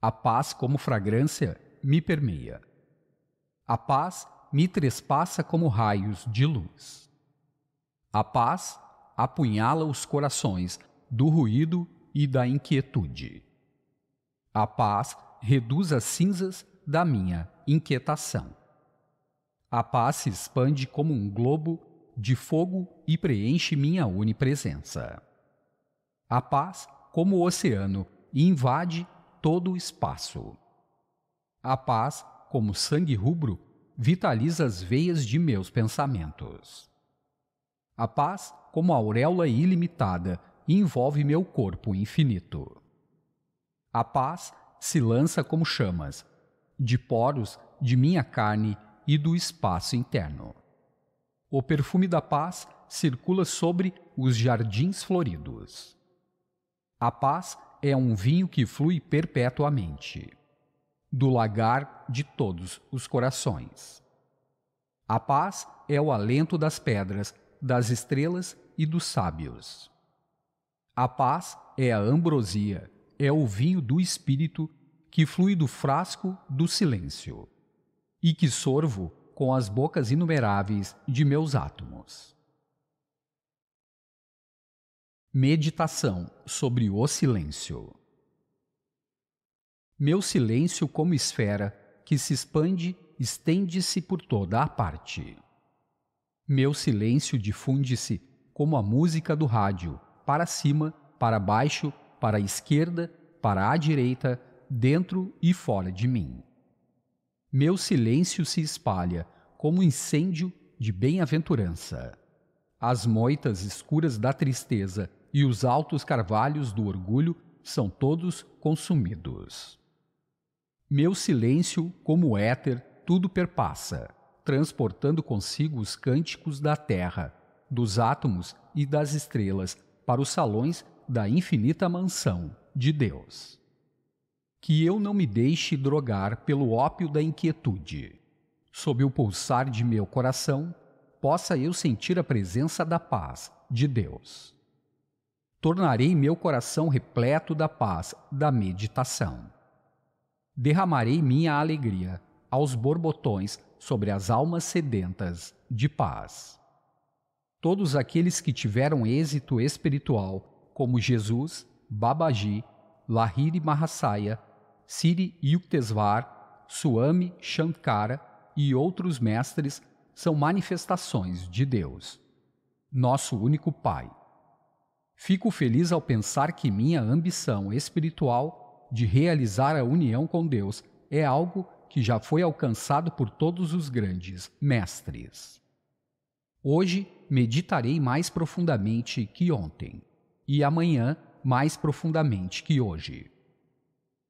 A paz, como fragrância, me permeia. A paz me trespassa como raios de luz. A paz apunhala os corações do ruído e da inquietude. A paz reduz as cinzas da minha inquietação. A paz se expande como um globo de fogo e preenche minha onipresença. A paz, como o oceano, invade todo o espaço. A paz, como sangue rubro, vitaliza as veias de meus pensamentos. A paz, como auréola ilimitada, envolve meu corpo infinito. A paz se lança como chamas, de poros de minha carne e do espaço interno. O perfume da paz circula sobre os jardins floridos. A paz é um vinho que flui perpetuamente do lagar de todos os corações. A paz é o alento das pedras, das estrelas e dos sábios. A paz é a ambrosia, é o vinho do espírito que flui do frasco do silêncio e que sorvo com as bocas inumeráveis de meus átomos. Meditação sobre o silêncio meu silêncio como esfera que se expande, estende-se por toda a parte. Meu silêncio difunde-se como a música do rádio, para cima, para baixo, para a esquerda, para a direita, dentro e fora de mim. Meu silêncio se espalha como incêndio de bem-aventurança. As moitas escuras da tristeza e os altos carvalhos do orgulho são todos consumidos. Meu silêncio, como éter, tudo perpassa, transportando consigo os cânticos da terra, dos átomos e das estrelas para os salões da infinita mansão de Deus. Que eu não me deixe drogar pelo ópio da inquietude. Sob o pulsar de meu coração, possa eu sentir a presença da paz de Deus. Tornarei meu coração repleto da paz da meditação derramarei minha alegria aos borbotões sobre as almas sedentas de paz. Todos aqueles que tiveram êxito espiritual, como Jesus, Babaji, Lahiri Mahasaya, Siri Yukteswar, Swami Shankara e outros mestres, são manifestações de Deus, nosso único Pai. Fico feliz ao pensar que minha ambição espiritual de realizar a união com Deus é algo que já foi alcançado por todos os grandes mestres. Hoje meditarei mais profundamente que ontem, e amanhã mais profundamente que hoje.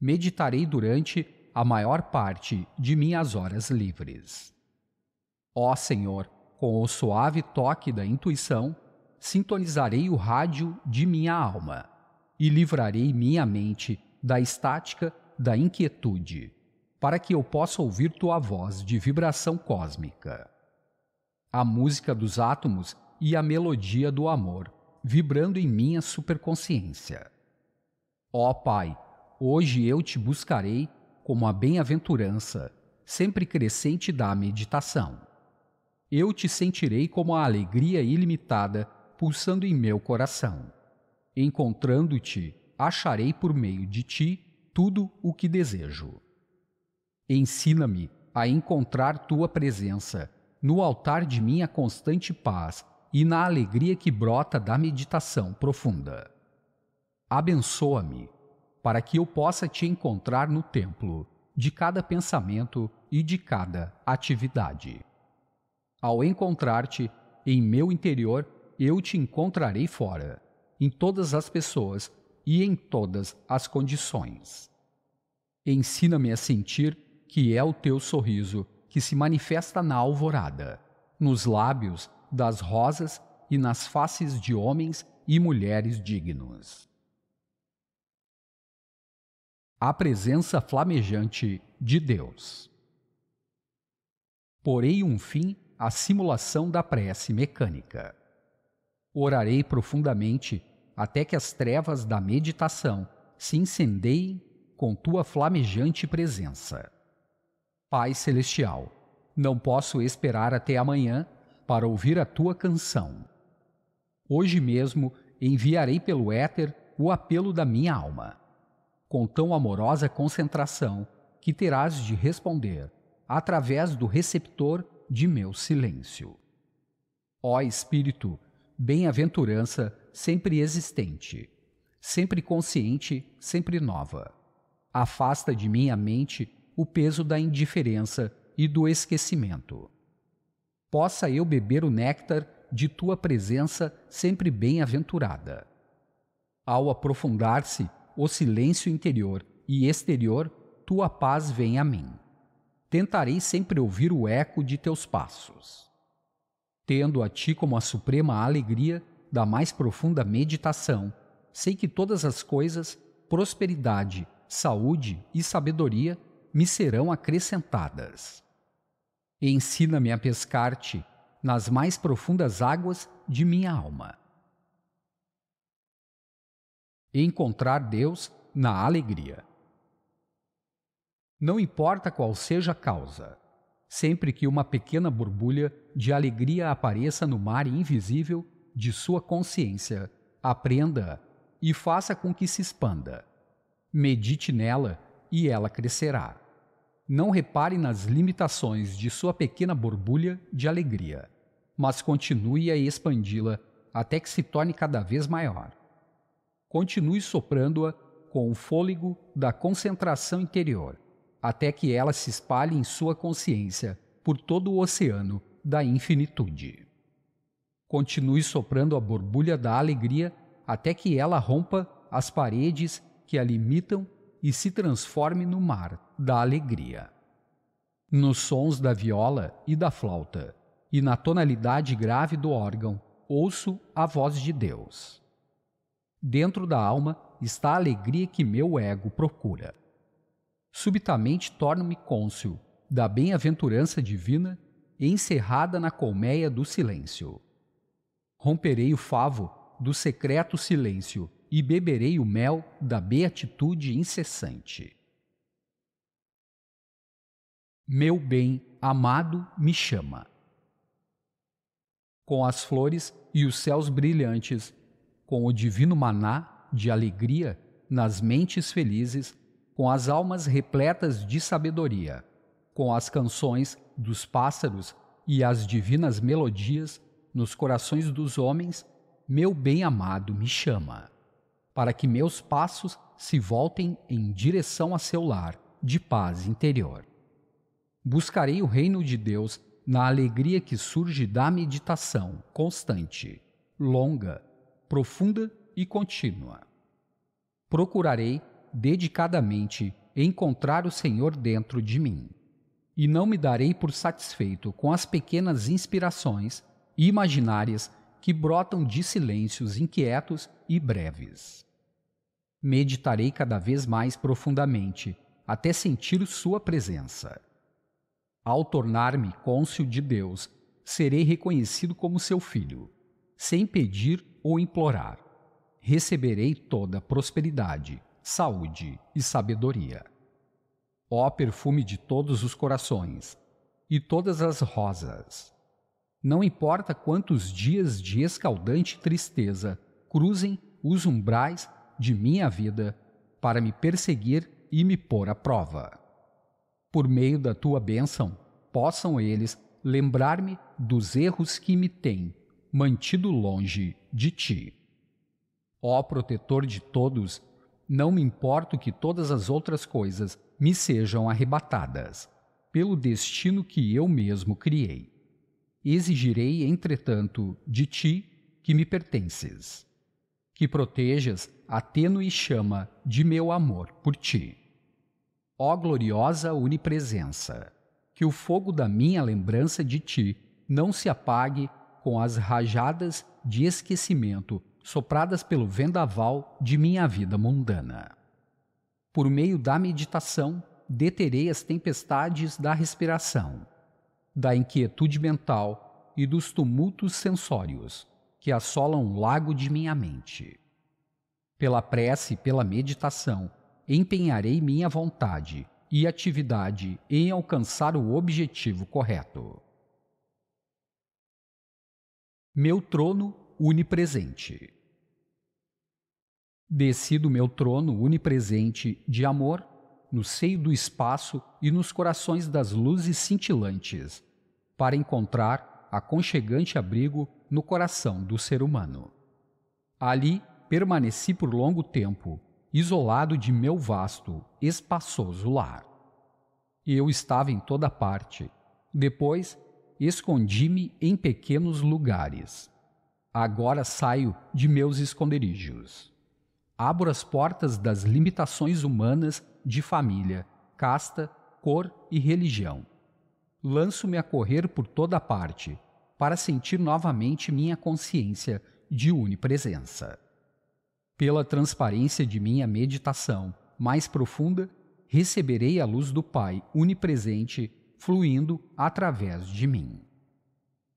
Meditarei durante a maior parte de minhas horas livres. Ó Senhor, com o suave toque da intuição, sintonizarei o rádio de minha alma e livrarei minha mente da estática, da inquietude, para que eu possa ouvir tua voz de vibração cósmica. A música dos átomos e a melodia do amor, vibrando em minha superconsciência. Ó oh, Pai, hoje eu te buscarei como a bem-aventurança, sempre crescente da meditação. Eu te sentirei como a alegria ilimitada pulsando em meu coração, encontrando-te acharei por meio de ti tudo o que desejo. Ensina-me a encontrar tua presença no altar de minha constante paz e na alegria que brota da meditação profunda. Abençoa-me para que eu possa te encontrar no templo de cada pensamento e de cada atividade. Ao encontrar-te em meu interior, eu te encontrarei fora, em todas as pessoas e em todas as condições. Ensina-me a sentir que é o teu sorriso que se manifesta na alvorada, nos lábios das rosas e nas faces de homens e mulheres dignos. A presença flamejante de Deus. Porei um fim à simulação da prece mecânica. Orarei profundamente até que as trevas da meditação se incendeiem com tua flamejante presença. Pai Celestial, não posso esperar até amanhã para ouvir a tua canção. Hoje mesmo enviarei pelo éter o apelo da minha alma, com tão amorosa concentração que terás de responder através do receptor de meu silêncio. Ó Espírito, bem-aventurança sempre existente, sempre consciente, sempre nova. Afasta de minha mente o peso da indiferença e do esquecimento. Possa eu beber o néctar de tua presença sempre bem-aventurada. Ao aprofundar-se o silêncio interior e exterior, tua paz vem a mim. Tentarei sempre ouvir o eco de teus passos. Tendo a ti como a suprema alegria, da mais profunda meditação. Sei que todas as coisas, prosperidade, saúde e sabedoria, me serão acrescentadas. Ensina-me a pescar-te nas mais profundas águas de minha alma. Encontrar Deus na alegria. Não importa qual seja a causa, sempre que uma pequena borbulha de alegria apareça no mar invisível, de sua consciência, aprenda e faça com que se expanda. Medite nela e ela crescerá. Não repare nas limitações de sua pequena borbulha de alegria, mas continue a expandi-la até que se torne cada vez maior. Continue soprando-a com o fôlego da concentração interior, até que ela se espalhe em sua consciência por todo o oceano da infinitude. Continue soprando a borbulha da alegria até que ela rompa as paredes que a limitam e se transforme no mar da alegria. Nos sons da viola e da flauta, e na tonalidade grave do órgão, ouço a voz de Deus. Dentro da alma está a alegria que meu ego procura. Subitamente torno-me cônscio da bem-aventurança divina, encerrada na colmeia do silêncio. Romperei o favo do secreto silêncio e beberei o mel da beatitude incessante. Meu bem amado me chama. Com as flores e os céus brilhantes, com o divino maná de alegria nas mentes felizes, com as almas repletas de sabedoria, com as canções dos pássaros e as divinas melodias nos corações dos homens, meu bem amado me chama, para que meus passos se voltem em direção a seu lar de paz interior. Buscarei o reino de Deus na alegria que surge da meditação constante, longa, profunda e contínua. Procurarei dedicadamente encontrar o Senhor dentro de mim, e não me darei por satisfeito com as pequenas inspirações imaginárias que brotam de silêncios inquietos e breves. Meditarei cada vez mais profundamente, até sentir Sua presença. Ao tornar-me cônsul de Deus, serei reconhecido como seu filho, sem pedir ou implorar. Receberei toda prosperidade, saúde e sabedoria. Ó perfume de todos os corações e todas as rosas, não importa quantos dias de escaldante tristeza cruzem os umbrais de minha vida para me perseguir e me pôr à prova. Por meio da tua bênção, possam eles lembrar-me dos erros que me têm mantido longe de ti. Ó protetor de todos, não me importo que todas as outras coisas me sejam arrebatadas pelo destino que eu mesmo criei exigirei, entretanto, de ti que me pertences, que protejas a tênue chama de meu amor por ti. Ó gloriosa unipresença, que o fogo da minha lembrança de ti não se apague com as rajadas de esquecimento sopradas pelo vendaval de minha vida mundana. Por meio da meditação, deterei as tempestades da respiração da inquietude mental e dos tumultos sensórios que assolam o lago de minha mente. Pela prece e pela meditação, empenharei minha vontade e atividade em alcançar o objetivo correto. Meu trono unipresente. Desci do meu trono unipresente de amor no seio do espaço e nos corações das luzes cintilantes, para encontrar aconchegante abrigo no coração do ser humano. Ali permaneci por longo tempo, isolado de meu vasto, espaçoso lar. Eu estava em toda parte. Depois, escondi-me em pequenos lugares. Agora saio de meus esconderijos. Abro as portas das limitações humanas de família, casta, cor e religião. Lanço-me a correr por toda parte, para sentir novamente minha consciência de unipresença. Pela transparência de minha meditação mais profunda, receberei a luz do Pai unipresente fluindo através de mim.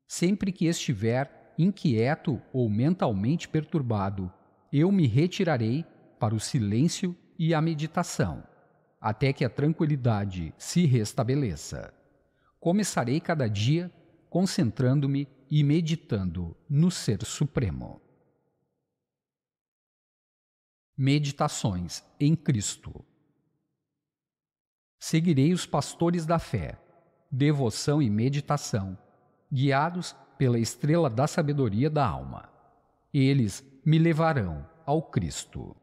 Sempre que estiver inquieto ou mentalmente perturbado, eu me retirarei para o silêncio e a meditação até que a tranquilidade se restabeleça. Começarei cada dia concentrando-me e meditando no Ser Supremo. Meditações em Cristo. Seguirei os pastores da fé, devoção e meditação, guiados pela estrela da sabedoria da alma. Eles me levarão ao Cristo.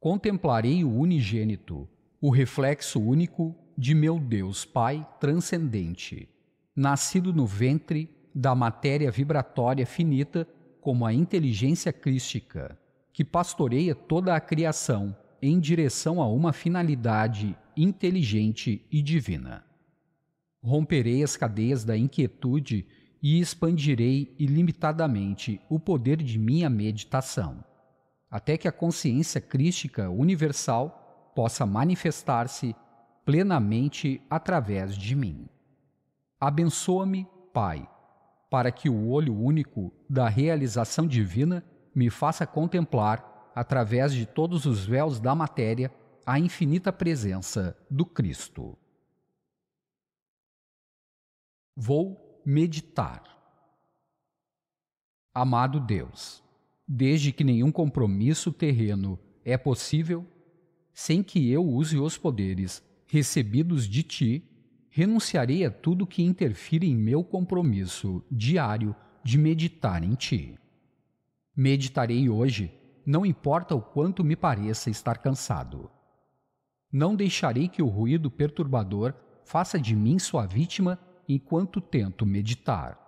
Contemplarei o unigênito o reflexo único de meu Deus Pai transcendente, nascido no ventre da matéria vibratória finita como a inteligência crística, que pastoreia toda a criação em direção a uma finalidade inteligente e divina. Romperei as cadeias da inquietude e expandirei ilimitadamente o poder de minha meditação, até que a consciência crística universal possa manifestar-se plenamente através de mim. Abençoa-me, Pai, para que o olho único da realização divina me faça contemplar, através de todos os véus da matéria, a infinita presença do Cristo. Vou meditar. Amado Deus, desde que nenhum compromisso terreno é possível, sem que eu use os poderes recebidos de ti, renunciarei a tudo que interfira em meu compromisso diário de meditar em ti. Meditarei hoje, não importa o quanto me pareça estar cansado. Não deixarei que o ruído perturbador faça de mim sua vítima enquanto tento meditar.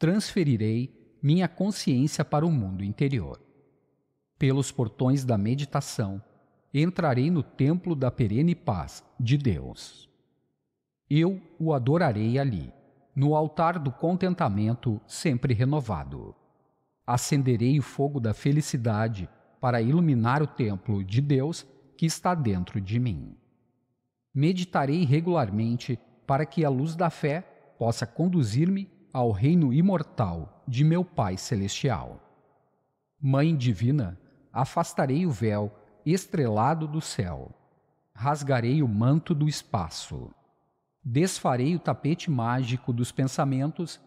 Transferirei minha consciência para o mundo interior. Pelos portões da meditação, entrarei no templo da perene paz de Deus. Eu o adorarei ali, no altar do contentamento sempre renovado. Acenderei o fogo da felicidade para iluminar o templo de Deus que está dentro de mim. Meditarei regularmente para que a luz da fé possa conduzir-me ao reino imortal de meu Pai Celestial. Mãe Divina, afastarei o véu estrelado do céu. Rasgarei o manto do espaço. Desfarei o tapete mágico dos pensamentos,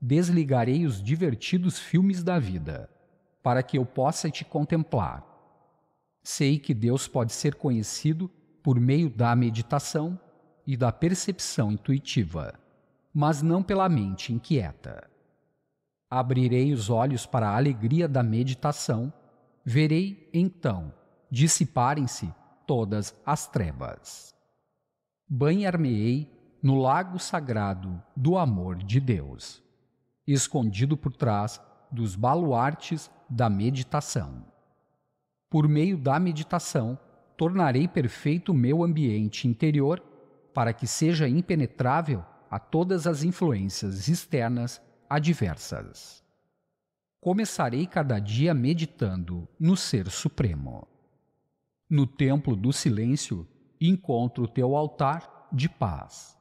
desligarei os divertidos filmes da vida, para que eu possa te contemplar. Sei que Deus pode ser conhecido por meio da meditação e da percepção intuitiva, mas não pela mente inquieta. Abrirei os olhos para a alegria da meditação, verei então dissiparem-se todas as trevas. Banhar-me-ei no lago sagrado do amor de Deus, escondido por trás dos baluartes da meditação. Por meio da meditação, tornarei perfeito meu ambiente interior para que seja impenetrável a todas as influências externas adversas. Começarei cada dia meditando no Ser Supremo. No templo do silêncio, encontro o teu altar de paz.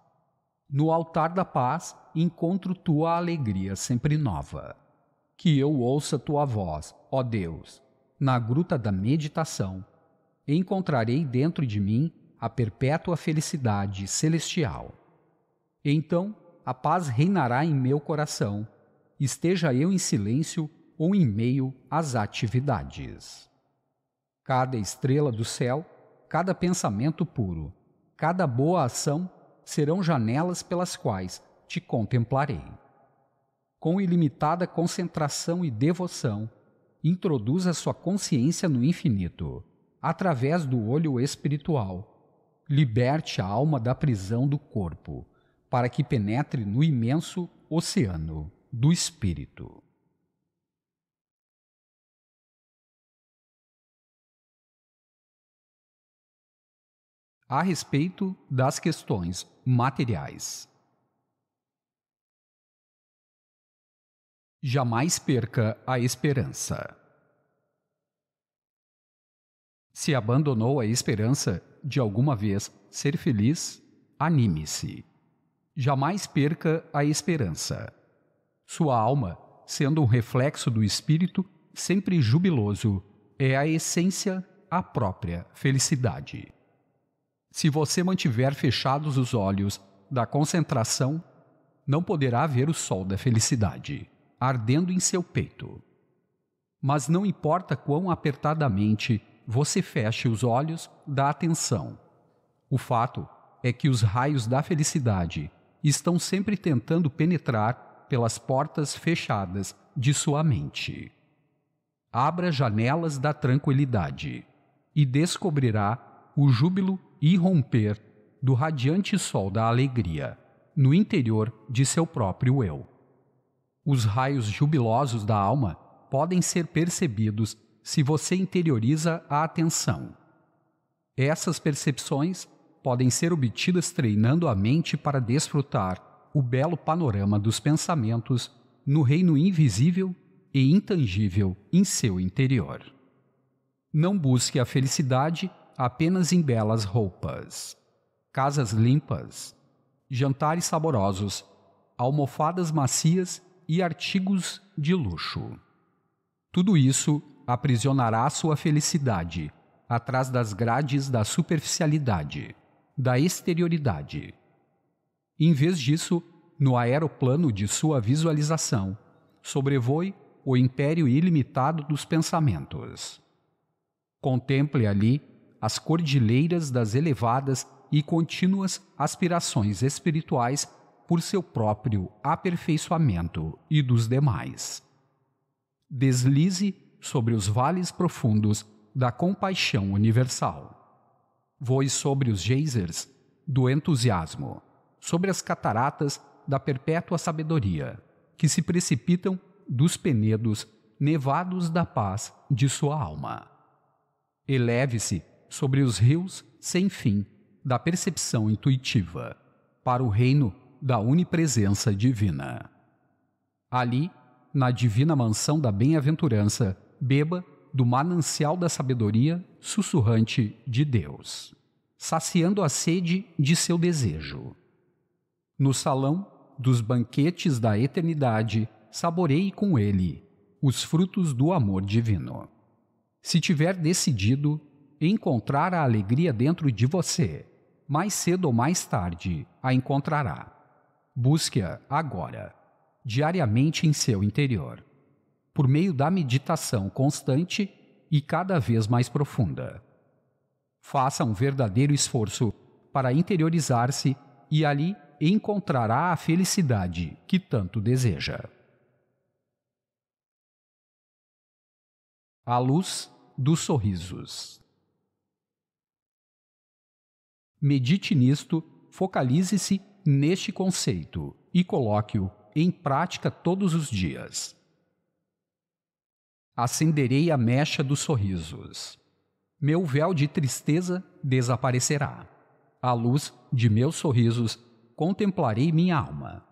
No altar da paz, encontro tua alegria sempre nova. Que eu ouça tua voz, ó Deus, na gruta da meditação. Encontrarei dentro de mim a perpétua felicidade celestial. Então, a paz reinará em meu coração, esteja eu em silêncio ou em meio às atividades cada estrela do céu, cada pensamento puro, cada boa ação serão janelas pelas quais te contemplarei. Com ilimitada concentração e devoção, introduza sua consciência no infinito, através do olho espiritual. Liberte a alma da prisão do corpo, para que penetre no imenso oceano do espírito. a respeito das questões materiais. Jamais perca a esperança. Se abandonou a esperança de alguma vez ser feliz, anime-se. Jamais perca a esperança. Sua alma, sendo um reflexo do espírito, sempre jubiloso, é a essência, a própria felicidade. Se você mantiver fechados os olhos da concentração, não poderá ver o sol da felicidade ardendo em seu peito. Mas não importa quão apertadamente você feche os olhos da atenção. O fato é que os raios da felicidade estão sempre tentando penetrar pelas portas fechadas de sua mente. Abra janelas da tranquilidade e descobrirá o júbilo irromper do radiante sol da alegria no interior de seu próprio eu. Os raios jubilosos da alma podem ser percebidos se você interioriza a atenção. Essas percepções podem ser obtidas treinando a mente para desfrutar o belo panorama dos pensamentos no reino invisível e intangível em seu interior. Não busque a felicidade apenas em belas roupas, casas limpas, jantares saborosos, almofadas macias e artigos de luxo. Tudo isso aprisionará sua felicidade atrás das grades da superficialidade, da exterioridade. Em vez disso, no aeroplano de sua visualização, sobrevoe o império ilimitado dos pensamentos. Contemple ali as cordilheiras das elevadas e contínuas aspirações espirituais por seu próprio aperfeiçoamento e dos demais. Deslize sobre os vales profundos da compaixão universal. Voe sobre os geysers do entusiasmo, sobre as cataratas da perpétua sabedoria, que se precipitam dos penedos nevados da paz de sua alma. Eleve-se sobre os rios sem fim da percepção intuitiva para o reino da unipresença divina. Ali, na divina mansão da bem-aventurança, beba do manancial da sabedoria sussurrante de Deus, saciando a sede de seu desejo. No salão dos banquetes da eternidade, saboreie com ele os frutos do amor divino. Se tiver decidido encontrar a alegria dentro de você. Mais cedo ou mais tarde, a encontrará. Busque-a agora, diariamente em seu interior, por meio da meditação constante e cada vez mais profunda. Faça um verdadeiro esforço para interiorizar-se e ali encontrará a felicidade que tanto deseja. A luz dos sorrisos. Medite nisto, focalize-se neste conceito e coloque-o em prática todos os dias. Acenderei a mecha dos sorrisos. Meu véu de tristeza desaparecerá. À luz de meus sorrisos, contemplarei minha alma,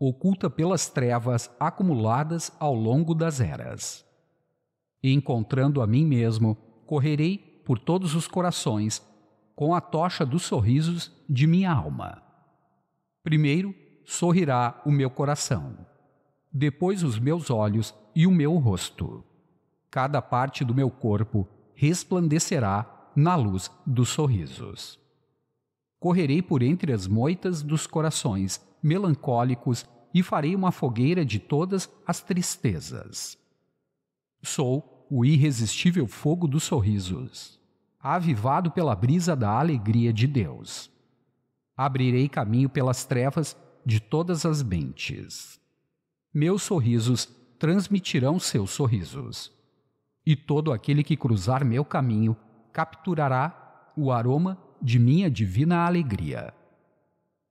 oculta pelas trevas acumuladas ao longo das eras. Encontrando a mim mesmo, correrei por todos os corações com a tocha dos sorrisos de minha alma. Primeiro sorrirá o meu coração, depois os meus olhos e o meu rosto. Cada parte do meu corpo resplandecerá na luz dos sorrisos. Correrei por entre as moitas dos corações melancólicos e farei uma fogueira de todas as tristezas. Sou o irresistível fogo dos sorrisos avivado pela brisa da alegria de Deus. Abrirei caminho pelas trevas de todas as mentes. Meus sorrisos transmitirão seus sorrisos. E todo aquele que cruzar meu caminho capturará o aroma de minha divina alegria.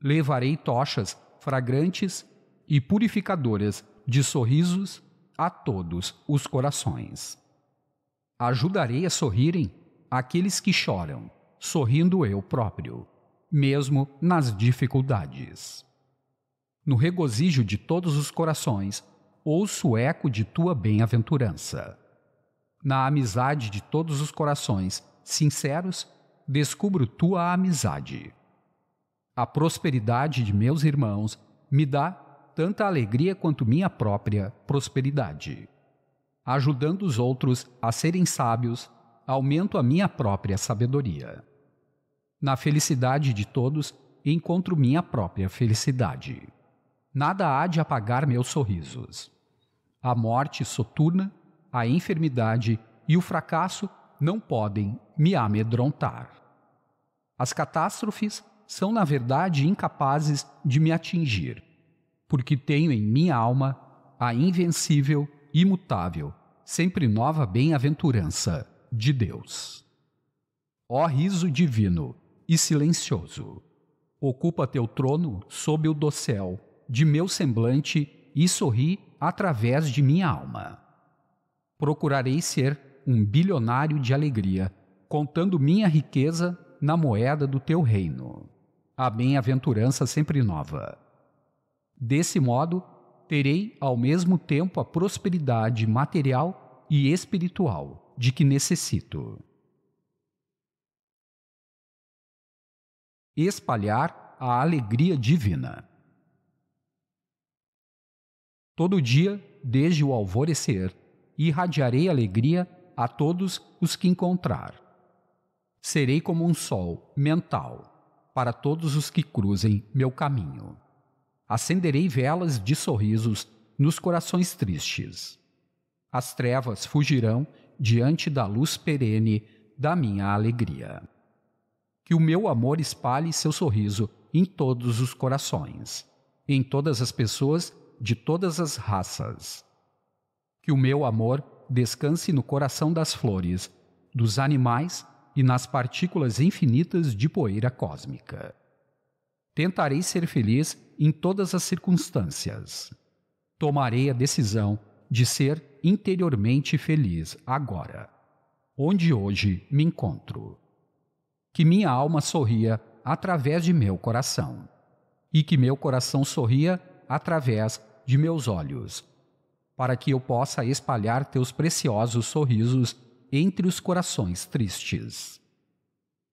Levarei tochas fragrantes e purificadoras de sorrisos a todos os corações. Ajudarei a sorrirem aqueles que choram, sorrindo eu próprio, mesmo nas dificuldades. No regozijo de todos os corações, ouço o eco de tua bem-aventurança. Na amizade de todos os corações, sinceros, descubro tua amizade. A prosperidade de meus irmãos me dá tanta alegria quanto minha própria prosperidade. Ajudando os outros a serem sábios, aumento a minha própria sabedoria. Na felicidade de todos, encontro minha própria felicidade. Nada há de apagar meus sorrisos. A morte soturna, a enfermidade e o fracasso não podem me amedrontar. As catástrofes são, na verdade, incapazes de me atingir, porque tenho em minha alma a invencível, imutável, sempre nova bem-aventurança de Deus. Ó riso divino e silencioso, ocupa teu trono sob o dossel de meu semblante e sorri através de minha alma. Procurarei ser um bilionário de alegria, contando minha riqueza na moeda do teu reino. A bem-aventurança sempre nova. Desse modo, terei ao mesmo tempo a prosperidade material e espiritual de que necessito. Espalhar a alegria divina. Todo dia, desde o alvorecer, irradiarei alegria a todos os que encontrar. Serei como um sol mental para todos os que cruzem meu caminho. Acenderei velas de sorrisos nos corações tristes. As trevas fugirão diante da luz perene da minha alegria. Que o meu amor espalhe seu sorriso em todos os corações, em todas as pessoas de todas as raças. Que o meu amor descanse no coração das flores, dos animais e nas partículas infinitas de poeira cósmica. Tentarei ser feliz em todas as circunstâncias. Tomarei a decisão de ser interiormente feliz agora, onde hoje me encontro. Que minha alma sorria através de meu coração, e que meu coração sorria através de meus olhos, para que eu possa espalhar teus preciosos sorrisos entre os corações tristes.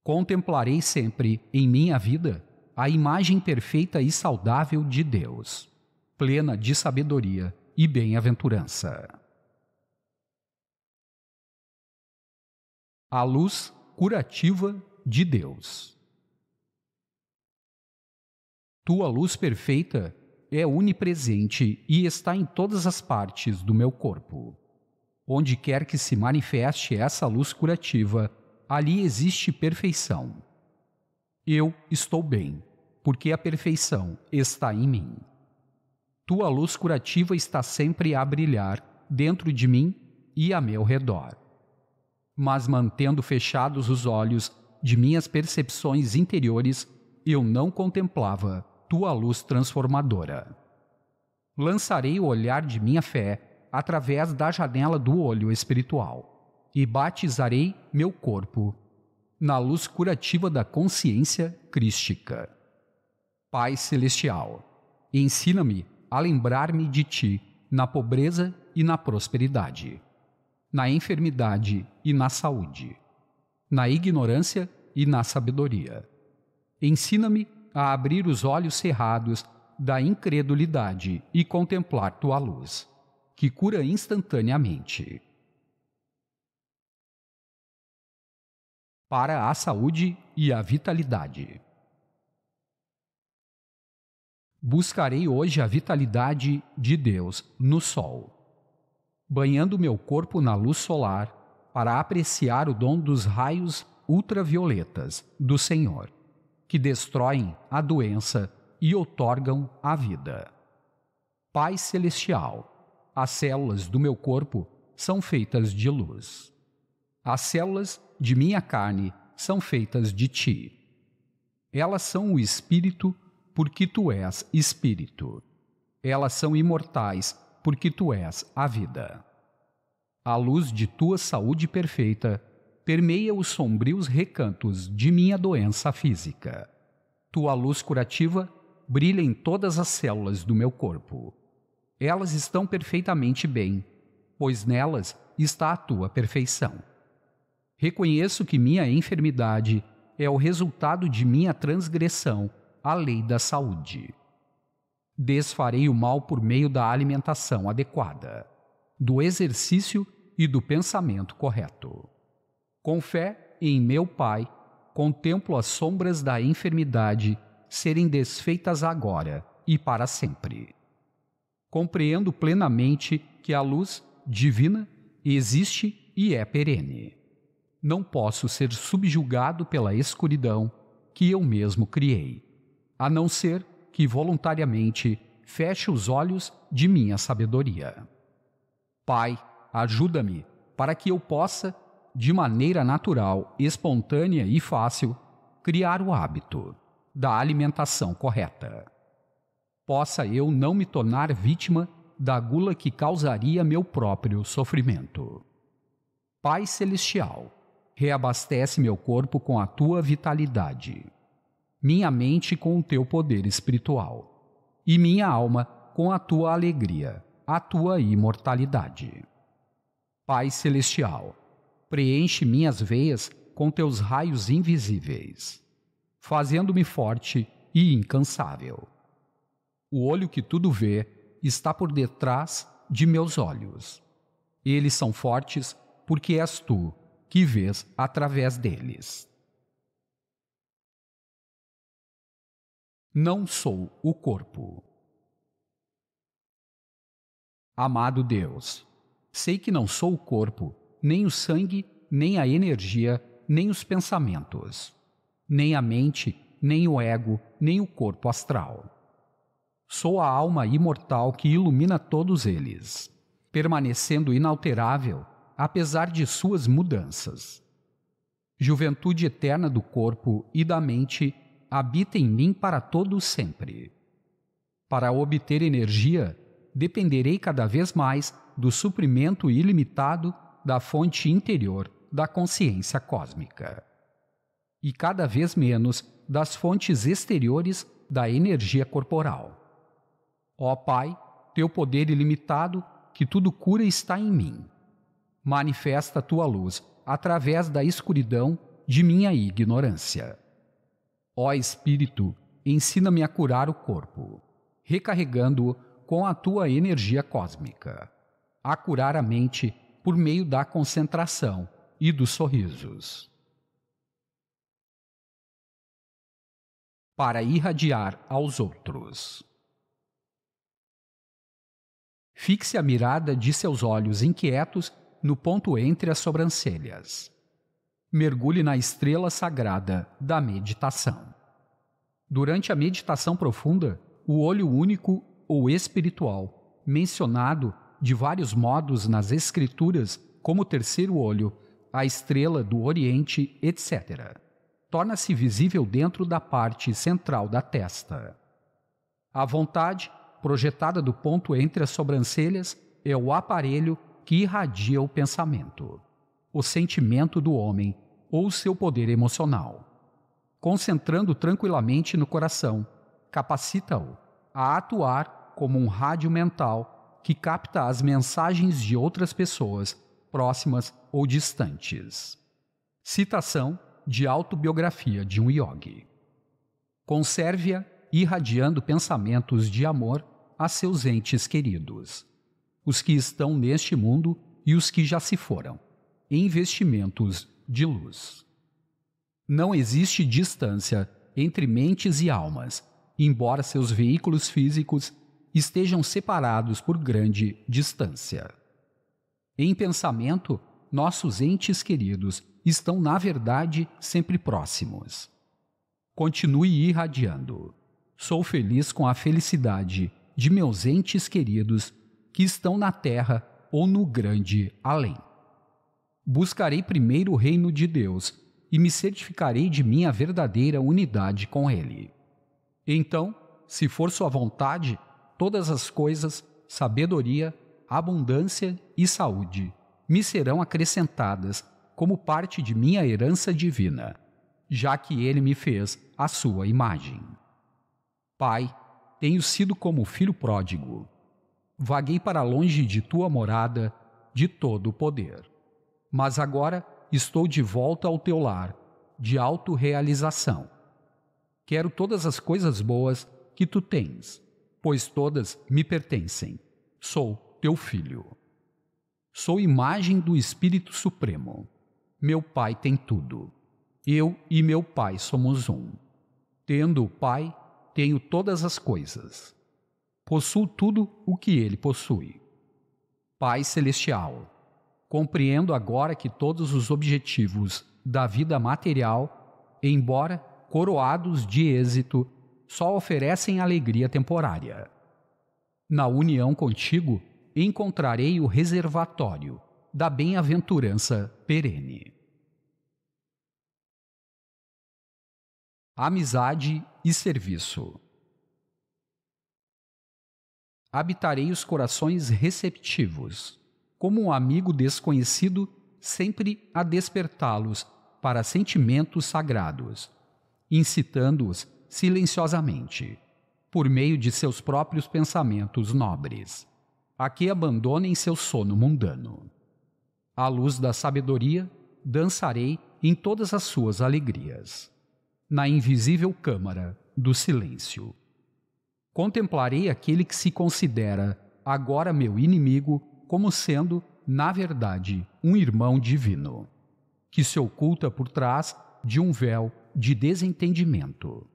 Contemplarei sempre em minha vida a imagem perfeita e saudável de Deus, plena de sabedoria e bem-aventurança. a luz curativa de Deus. Tua luz perfeita é unipresente e está em todas as partes do meu corpo. Onde quer que se manifeste essa luz curativa, ali existe perfeição. Eu estou bem, porque a perfeição está em mim. Tua luz curativa está sempre a brilhar dentro de mim e a meu redor mas mantendo fechados os olhos de minhas percepções interiores, eu não contemplava tua luz transformadora. Lançarei o olhar de minha fé através da janela do olho espiritual e batizarei meu corpo na luz curativa da consciência crística. Pai Celestial, ensina-me a lembrar-me de Ti na pobreza e na prosperidade na enfermidade e na saúde, na ignorância e na sabedoria. Ensina-me a abrir os olhos cerrados da incredulidade e contemplar tua luz, que cura instantaneamente. Para a saúde e a vitalidade. Buscarei hoje a vitalidade de Deus no sol banhando meu corpo na luz solar para apreciar o dom dos raios ultravioletas do Senhor, que destroem a doença e otorgam a vida. Pai Celestial, as células do meu corpo são feitas de luz. As células de minha carne são feitas de ti. Elas são o espírito, porque tu és espírito. Elas são imortais porque tu és a vida. A luz de tua saúde perfeita permeia os sombrios recantos de minha doença física. Tua luz curativa brilha em todas as células do meu corpo. Elas estão perfeitamente bem, pois nelas está a tua perfeição. Reconheço que minha enfermidade é o resultado de minha transgressão à lei da saúde. Desfarei o mal por meio da alimentação adequada, do exercício e do pensamento correto. Com fé em meu Pai, contemplo as sombras da enfermidade serem desfeitas agora e para sempre. Compreendo plenamente que a luz divina existe e é perene. Não posso ser subjugado pela escuridão que eu mesmo criei, a não ser que voluntariamente feche os olhos de minha sabedoria. Pai, ajuda-me para que eu possa, de maneira natural, espontânea e fácil, criar o hábito da alimentação correta. Possa eu não me tornar vítima da gula que causaria meu próprio sofrimento. Pai Celestial, reabastece meu corpo com a tua vitalidade minha mente com o teu poder espiritual, e minha alma com a tua alegria, a tua imortalidade. Pai Celestial, preenche minhas veias com teus raios invisíveis, fazendo-me forte e incansável. O olho que tudo vê está por detrás de meus olhos. Eles são fortes porque és tu que vês através deles. não sou o corpo. Amado Deus, sei que não sou o corpo, nem o sangue, nem a energia, nem os pensamentos, nem a mente, nem o ego, nem o corpo astral. Sou a alma imortal que ilumina todos eles, permanecendo inalterável apesar de suas mudanças. Juventude eterna do corpo e da mente habita em mim para todo sempre. Para obter energia, dependerei cada vez mais do suprimento ilimitado da fonte interior da consciência cósmica e cada vez menos das fontes exteriores da energia corporal. Ó Pai, teu poder ilimitado, que tudo cura está em mim. Manifesta tua luz através da escuridão de minha ignorância. Ó Espírito, ensina-me a curar o corpo, recarregando-o com a tua energia cósmica, a curar a mente por meio da concentração e dos sorrisos. Para irradiar aos outros. Fixe a mirada de seus olhos inquietos no ponto entre as sobrancelhas mergulhe na estrela sagrada da meditação. Durante a meditação profunda, o olho único ou espiritual, mencionado de vários modos nas Escrituras como terceiro olho, a estrela do Oriente, etc., torna-se visível dentro da parte central da testa. A vontade, projetada do ponto entre as sobrancelhas, é o aparelho que irradia o pensamento o sentimento do homem ou seu poder emocional. Concentrando tranquilamente no coração, capacita-o a atuar como um rádio mental que capta as mensagens de outras pessoas, próximas ou distantes. Citação de autobiografia de um yogi. Conserve-a irradiando pensamentos de amor a seus entes queridos, os que estão neste mundo e os que já se foram investimentos de luz. Não existe distância entre mentes e almas, embora seus veículos físicos estejam separados por grande distância. Em pensamento, nossos entes queridos estão, na verdade, sempre próximos. Continue irradiando. Sou feliz com a felicidade de meus entes queridos que estão na terra ou no grande além. Buscarei primeiro o reino de Deus e me certificarei de minha verdadeira unidade com Ele. Então, se for Sua vontade, todas as coisas, sabedoria, abundância e saúde, me serão acrescentadas como parte de minha herança divina, já que Ele me fez a Sua imagem. Pai, tenho sido como filho pródigo. Vaguei para longe de tua morada, de todo o poder mas agora estou de volta ao teu lar, de autorrealização. Quero todas as coisas boas que tu tens, pois todas me pertencem. Sou teu filho. Sou imagem do Espírito Supremo. Meu Pai tem tudo. Eu e meu Pai somos um. Tendo o Pai, tenho todas as coisas. Possuo tudo o que ele possui. Pai Celestial, Compreendo agora que todos os objetivos da vida material, embora coroados de êxito, só oferecem alegria temporária. Na união contigo, encontrarei o reservatório da bem-aventurança perene. Amizade e serviço. Habitarei os corações receptivos como um amigo desconhecido, sempre a despertá-los para sentimentos sagrados, incitando-os silenciosamente, por meio de seus próprios pensamentos nobres, a que abandonem seu sono mundano. À luz da sabedoria, dançarei em todas as suas alegrias, na invisível câmara do silêncio. Contemplarei aquele que se considera agora meu inimigo como sendo, na verdade, um irmão divino, que se oculta por trás de um véu de desentendimento.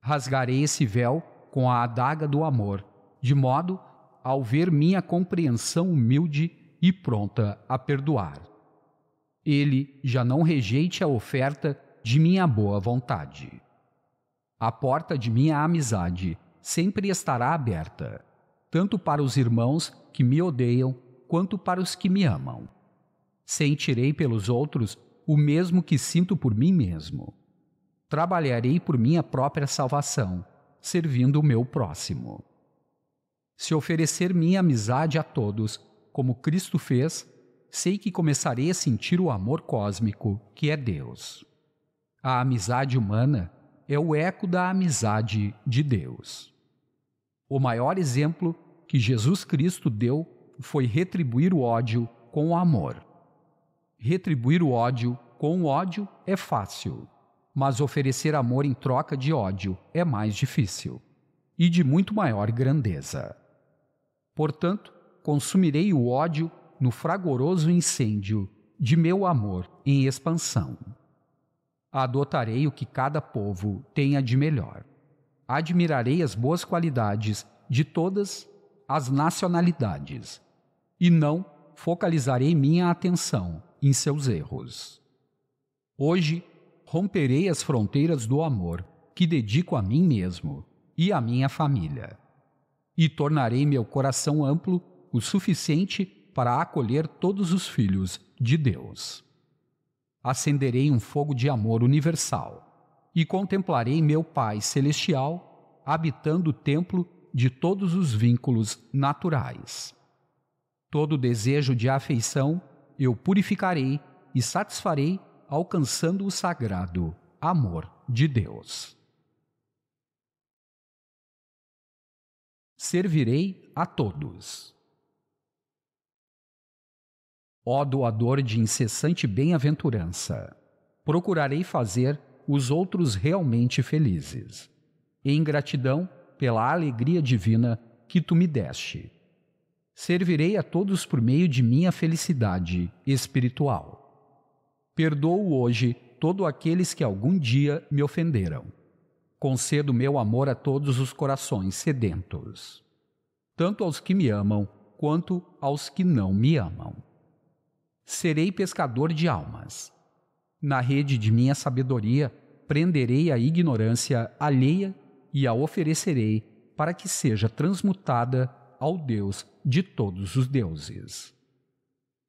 Rasgarei esse véu com a adaga do amor, de modo ao ver minha compreensão humilde e pronta a perdoar. Ele já não rejeite a oferta de minha boa vontade. A porta de minha amizade sempre estará aberta, tanto para os irmãos que me odeiam quanto para os que me amam. Sentirei pelos outros o mesmo que sinto por mim mesmo. Trabalharei por minha própria salvação, servindo o meu próximo. Se oferecer minha amizade a todos, como Cristo fez, sei que começarei a sentir o amor cósmico, que é Deus. A amizade humana é o eco da amizade de Deus. O maior exemplo que Jesus Cristo deu foi retribuir o ódio com o amor. Retribuir o ódio com o ódio é fácil, mas oferecer amor em troca de ódio é mais difícil e de muito maior grandeza. Portanto, consumirei o ódio no fragoroso incêndio de meu amor em expansão. Adotarei o que cada povo tenha de melhor. Admirarei as boas qualidades de todas as nacionalidades e não focalizarei minha atenção em seus erros. Hoje, romperei as fronteiras do amor que dedico a mim mesmo e à minha família, e tornarei meu coração amplo o suficiente para acolher todos os filhos de Deus. Acenderei um fogo de amor universal e contemplarei meu Pai Celestial habitando o templo de todos os vínculos naturais. Todo desejo de afeição eu purificarei e satisfarei, alcançando o sagrado amor de Deus. Servirei a todos. Ó doador de incessante bem-aventurança, procurarei fazer os outros realmente felizes, em gratidão pela alegria divina que tu me deste servirei a todos por meio de minha felicidade espiritual. Perdoo hoje todo aqueles que algum dia me ofenderam. Concedo meu amor a todos os corações sedentos, tanto aos que me amam quanto aos que não me amam. Serei pescador de almas. Na rede de minha sabedoria, prenderei a ignorância alheia e a oferecerei para que seja transmutada ao Deus de todos os deuses.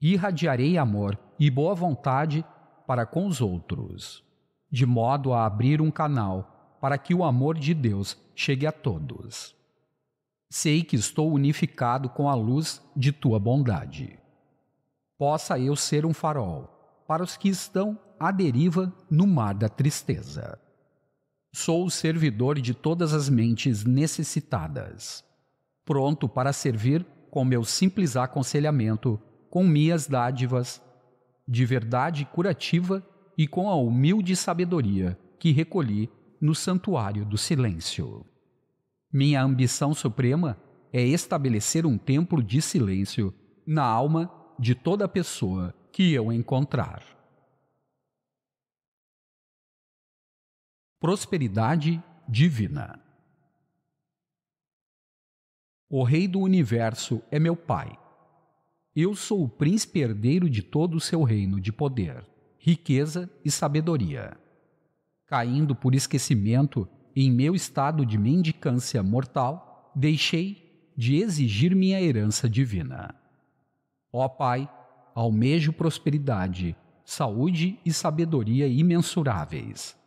Irradiarei amor e boa vontade para com os outros, de modo a abrir um canal para que o amor de Deus chegue a todos. Sei que estou unificado com a luz de tua bondade. Possa eu ser um farol para os que estão à deriva no mar da tristeza. Sou o servidor de todas as mentes necessitadas pronto para servir com meu simples aconselhamento, com minhas dádivas, de verdade curativa e com a humilde sabedoria que recolhi no santuário do silêncio. Minha ambição suprema é estabelecer um templo de silêncio na alma de toda pessoa que eu encontrar. Prosperidade Divina o Rei do Universo é meu Pai. Eu sou o príncipe herdeiro de todo o seu reino de poder, riqueza e sabedoria. Caindo por esquecimento em meu estado de mendicância mortal, deixei de exigir minha herança divina. Ó Pai, almejo prosperidade, saúde e sabedoria imensuráveis.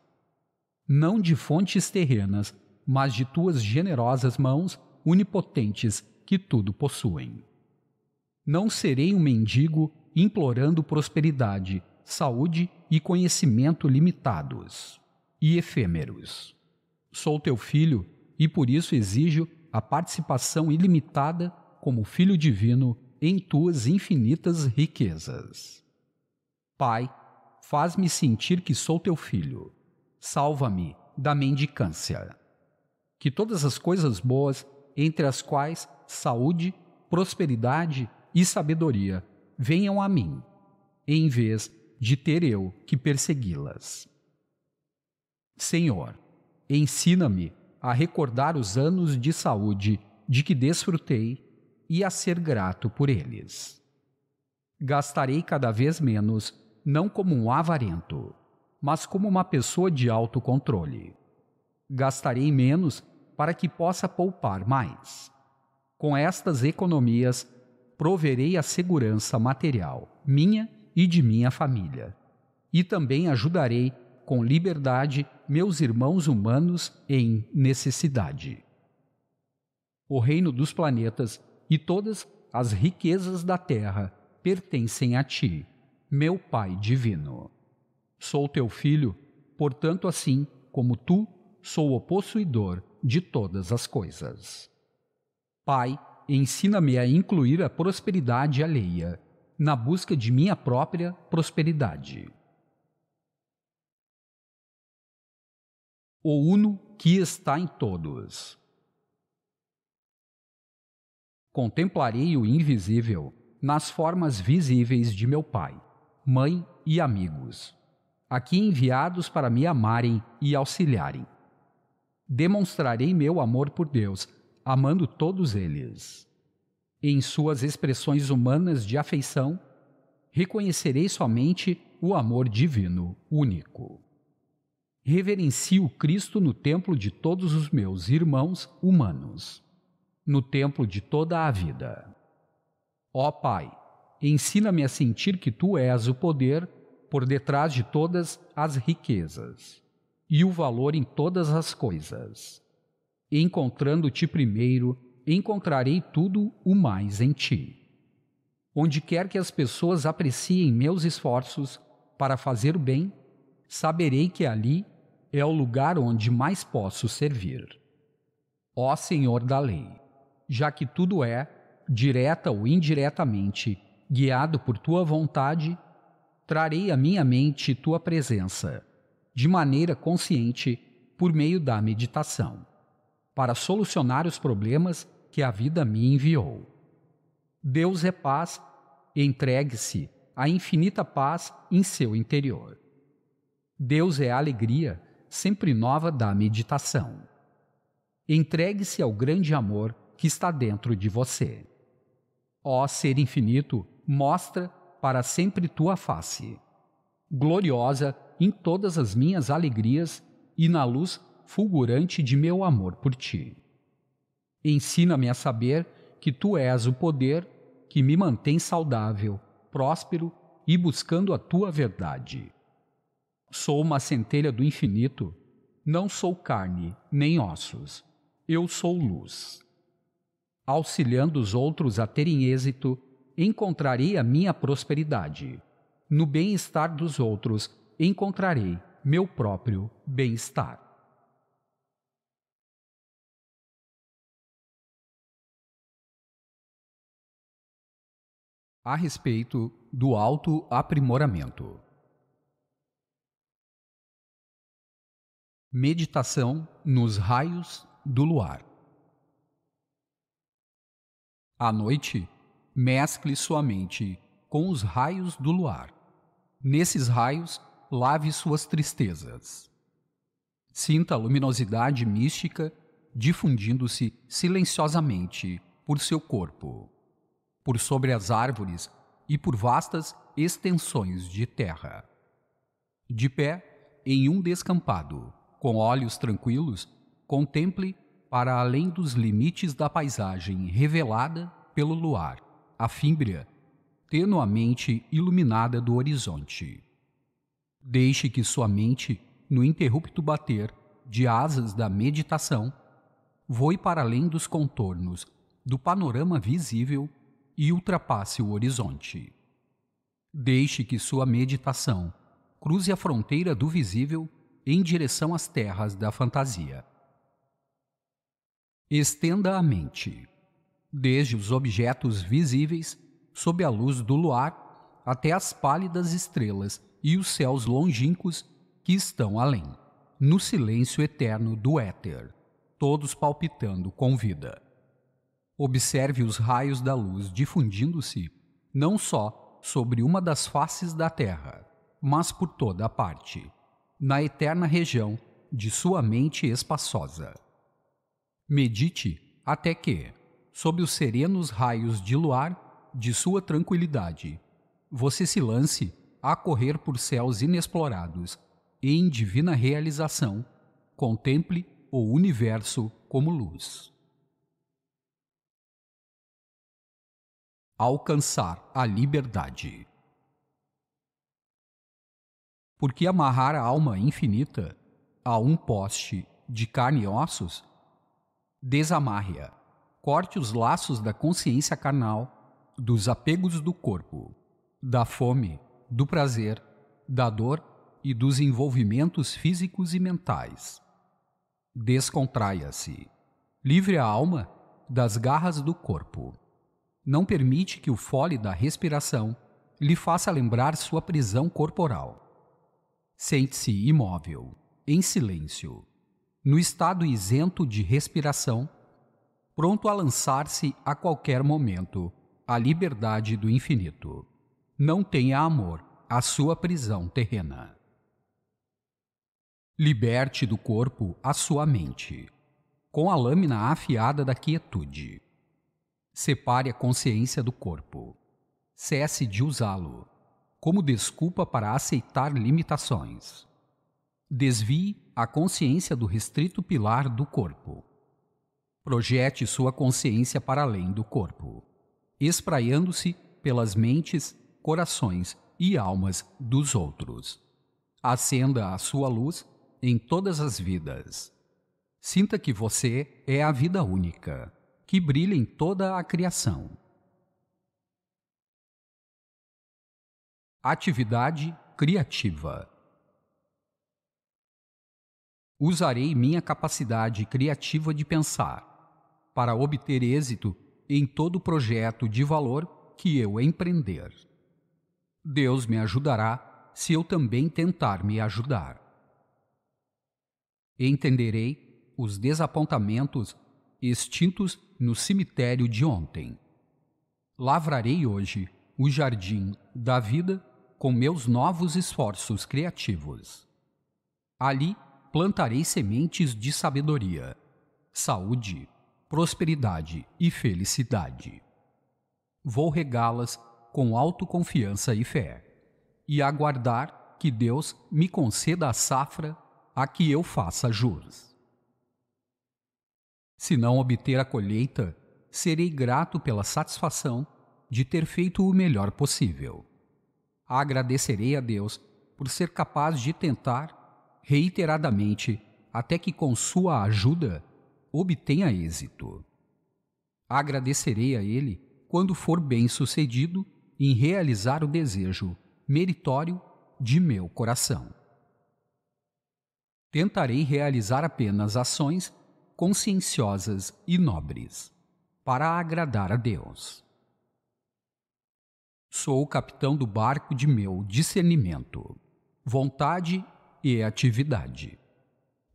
Não de fontes terrenas, mas de tuas generosas mãos unipotentes que tudo possuem. Não serei um mendigo implorando prosperidade, saúde e conhecimento limitados e efêmeros. Sou teu filho e por isso exijo a participação ilimitada, como filho divino, em tuas infinitas riquezas. Pai, faz-me sentir que sou teu filho. Salva-me da mendicância. Que todas as coisas boas entre as quais saúde, prosperidade e sabedoria. Venham a mim, em vez de ter eu que persegui-las. Senhor, ensina-me a recordar os anos de saúde de que desfrutei e a ser grato por eles. Gastarei cada vez menos, não como um avarento, mas como uma pessoa de autocontrole. Gastarei menos para que possa poupar mais. Com estas economias, proverei a segurança material, minha e de minha família. E também ajudarei, com liberdade, meus irmãos humanos em necessidade. O reino dos planetas e todas as riquezas da terra pertencem a ti, meu Pai divino. Sou teu filho, portanto, assim como tu, sou o possuidor de todas as coisas. Pai, ensina-me a incluir a prosperidade alheia na busca de minha própria prosperidade. O Uno que está em todos. Contemplarei o invisível nas formas visíveis de meu Pai, Mãe e amigos, aqui enviados para me amarem e auxiliarem Demonstrarei meu amor por Deus, amando todos eles. Em suas expressões humanas de afeição, reconhecerei somente o amor divino único. Reverencio Cristo no templo de todos os meus irmãos humanos, no templo de toda a vida. Ó Pai, ensina-me a sentir que Tu és o poder por detrás de todas as riquezas e o valor em todas as coisas. Encontrando-te primeiro, encontrarei tudo o mais em ti. Onde quer que as pessoas apreciem meus esforços para fazer o bem, saberei que ali é o lugar onde mais posso servir. Ó Senhor da lei, já que tudo é, direta ou indiretamente, guiado por tua vontade, trarei à minha mente tua presença de maneira consciente por meio da meditação, para solucionar os problemas que a vida me enviou. Deus é paz, entregue-se à infinita paz em seu interior. Deus é a alegria, sempre nova da meditação. Entregue-se ao grande amor que está dentro de você. Ó Ser Infinito, mostra para sempre tua face. Gloriosa em todas as minhas alegrias e na luz fulgurante de meu amor por ti. Ensina-me a saber que tu és o poder que me mantém saudável, próspero e buscando a tua verdade. Sou uma centelha do infinito, não sou carne nem ossos, eu sou luz. Auxiliando os outros a terem êxito, encontrarei a minha prosperidade. No bem-estar dos outros, encontrarei meu próprio bem-estar. A respeito do autoaprimoramento. Meditação nos raios do luar. À noite, mescle sua mente com os raios do luar. Nesses raios, lave suas tristezas. Sinta a luminosidade mística difundindo-se silenciosamente por seu corpo, por sobre as árvores e por vastas extensões de terra. De pé, em um descampado, com olhos tranquilos, contemple para além dos limites da paisagem revelada pelo luar, a fímbria, tenuamente iluminada do horizonte. Deixe que sua mente, no interrupto bater de asas da meditação, voe para além dos contornos do panorama visível e ultrapasse o horizonte. Deixe que sua meditação cruze a fronteira do visível em direção às terras da fantasia. Estenda a mente, desde os objetos visíveis sob a luz do luar até as pálidas estrelas e os céus longínquos que estão além, no silêncio eterno do éter, todos palpitando com vida. Observe os raios da luz difundindo-se não só sobre uma das faces da terra, mas por toda a parte, na eterna região de sua mente espaçosa. Medite até que, sob os serenos raios de luar de sua tranquilidade, você se lance a correr por céus inexplorados, e em divina realização, contemple o universo como luz. Alcançar a liberdade. Porque amarrar a alma infinita a um poste de carne e ossos? Desamarre-a, corte os laços da consciência carnal, dos apegos do corpo, da fome, do prazer, da dor e dos envolvimentos físicos e mentais. Descontraia-se. Livre a alma das garras do corpo. Não permite que o fole da respiração lhe faça lembrar sua prisão corporal. Sente-se imóvel, em silêncio, no estado isento de respiração, pronto a lançar-se a qualquer momento à liberdade do infinito não tenha amor à sua prisão terrena. Liberte do corpo a sua mente, com a lâmina afiada da quietude. Separe a consciência do corpo. Cesse de usá-lo como desculpa para aceitar limitações. Desvie a consciência do restrito pilar do corpo. Projete sua consciência para além do corpo, espraiando-se pelas mentes corações e almas dos outros. Acenda a sua luz em todas as vidas. Sinta que você é a vida única, que brilha em toda a criação. Atividade criativa. Usarei minha capacidade criativa de pensar para obter êxito em todo projeto de valor que eu empreender. Deus me ajudará se eu também tentar me ajudar. Entenderei os desapontamentos extintos no cemitério de ontem. Lavrarei hoje o jardim da vida com meus novos esforços criativos. Ali plantarei sementes de sabedoria, saúde, prosperidade e felicidade. Vou regá-las com autoconfiança e fé, e aguardar que Deus me conceda a safra a que eu faça juros. Se não obter a colheita, serei grato pela satisfação de ter feito o melhor possível. Agradecerei a Deus por ser capaz de tentar, reiteradamente, até que com sua ajuda obtenha êxito. Agradecerei a Ele quando for bem sucedido em realizar o desejo meritório de meu coração. Tentarei realizar apenas ações conscienciosas e nobres para agradar a Deus. Sou o capitão do barco de meu discernimento, vontade e atividade.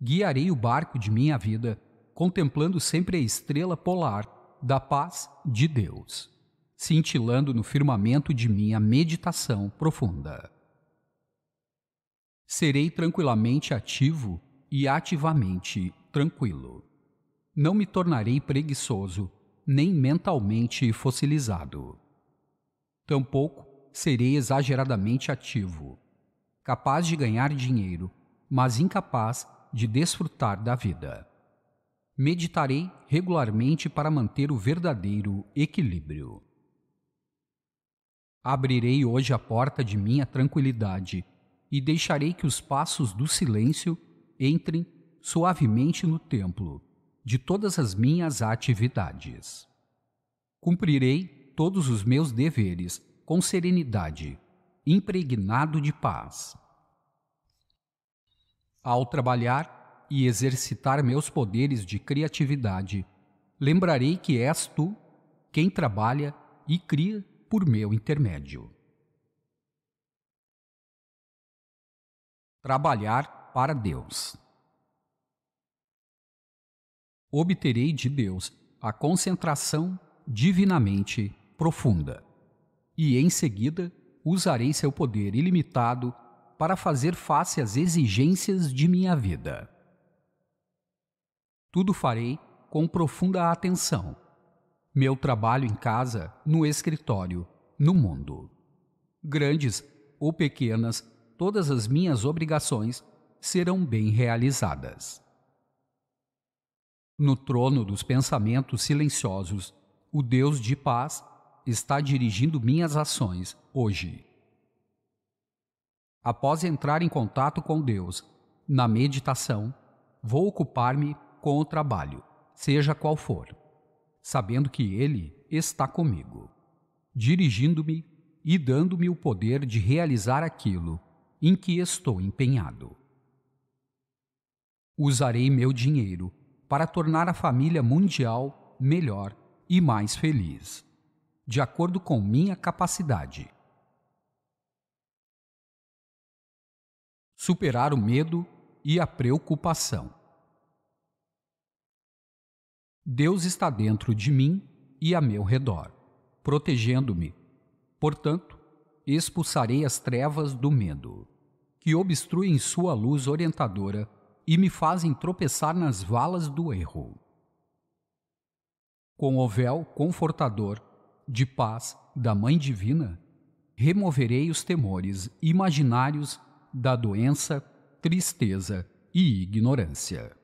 Guiarei o barco de minha vida, contemplando sempre a estrela polar da paz de Deus cintilando no firmamento de minha meditação profunda. Serei tranquilamente ativo e ativamente tranquilo. Não me tornarei preguiçoso, nem mentalmente fossilizado. Tampouco serei exageradamente ativo, capaz de ganhar dinheiro, mas incapaz de desfrutar da vida. Meditarei regularmente para manter o verdadeiro equilíbrio. Abrirei hoje a porta de minha tranquilidade e deixarei que os passos do silêncio entrem suavemente no templo de todas as minhas atividades. Cumprirei todos os meus deveres com serenidade, impregnado de paz. Ao trabalhar e exercitar meus poderes de criatividade, lembrarei que és tu quem trabalha e cria por meu intermédio. Trabalhar para Deus. Obterei de Deus a concentração divinamente profunda, e em seguida usarei seu poder ilimitado para fazer face às exigências de minha vida. Tudo farei com profunda atenção meu trabalho em casa, no escritório, no mundo. Grandes ou pequenas, todas as minhas obrigações serão bem realizadas. No trono dos pensamentos silenciosos, o Deus de paz está dirigindo minhas ações hoje. Após entrar em contato com Deus, na meditação, vou ocupar-me com o trabalho, seja qual for sabendo que Ele está comigo, dirigindo-me e dando-me o poder de realizar aquilo em que estou empenhado. Usarei meu dinheiro para tornar a família mundial melhor e mais feliz, de acordo com minha capacidade. Superar o medo e a preocupação. Deus está dentro de mim e a meu redor, protegendo-me. Portanto, expulsarei as trevas do medo, que obstruem sua luz orientadora e me fazem tropeçar nas valas do erro. Com o véu confortador de paz da Mãe Divina, removerei os temores imaginários da doença, tristeza e ignorância.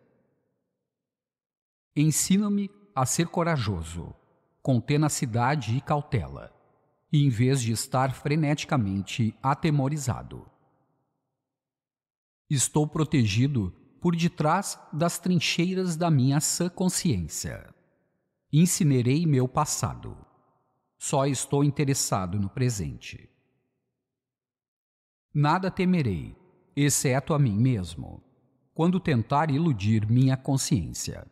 Ensina-me a ser corajoso, com tenacidade e cautela, em vez de estar freneticamente atemorizado. Estou protegido por detrás das trincheiras da minha sã consciência. Incinerei meu passado. Só estou interessado no presente. Nada temerei, exceto a mim mesmo, quando tentar iludir minha consciência.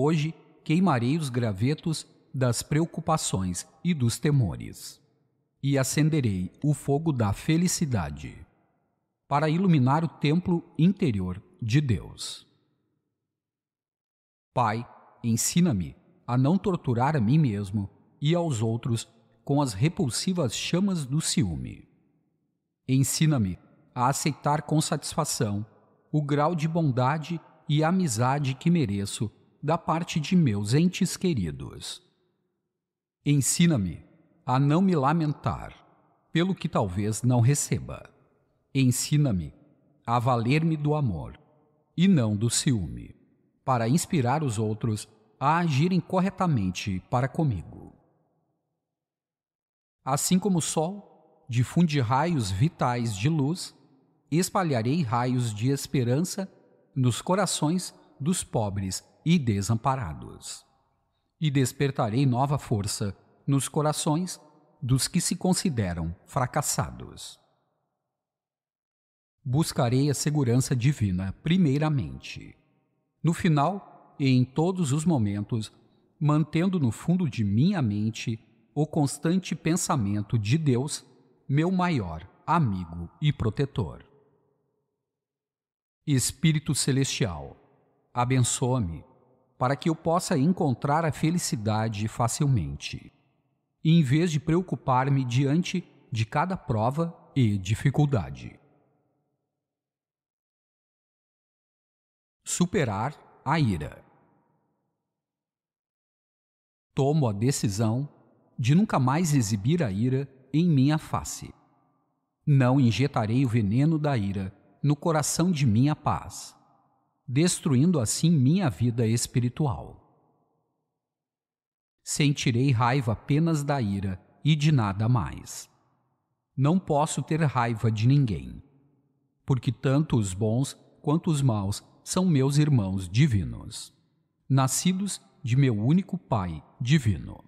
Hoje queimarei os gravetos das preocupações e dos temores, e acenderei o fogo da felicidade, para iluminar o templo interior de Deus. Pai, ensina-me a não torturar a mim mesmo e aos outros com as repulsivas chamas do ciúme. Ensina-me a aceitar com satisfação o grau de bondade e amizade que mereço da parte de meus entes queridos. Ensina-me a não me lamentar pelo que talvez não receba. Ensina-me a valer-me do amor e não do ciúme, para inspirar os outros a agirem corretamente para comigo. Assim como o sol difunde raios vitais de luz, espalharei raios de esperança nos corações dos pobres e desamparados. E despertarei nova força nos corações dos que se consideram fracassados. Buscarei a segurança divina primeiramente. No final e em todos os momentos, mantendo no fundo de minha mente o constante pensamento de Deus, meu maior amigo e protetor. Espírito Celestial, abençoa-me para que eu possa encontrar a felicidade facilmente. E em vez de preocupar-me diante de cada prova e dificuldade. Superar a ira. Tomo a decisão de nunca mais exibir a ira em minha face. Não injetarei o veneno da ira no coração de minha paz destruindo assim minha vida espiritual. Sentirei raiva apenas da ira e de nada mais. Não posso ter raiva de ninguém, porque tanto os bons quanto os maus são meus irmãos divinos, nascidos de meu único Pai divino.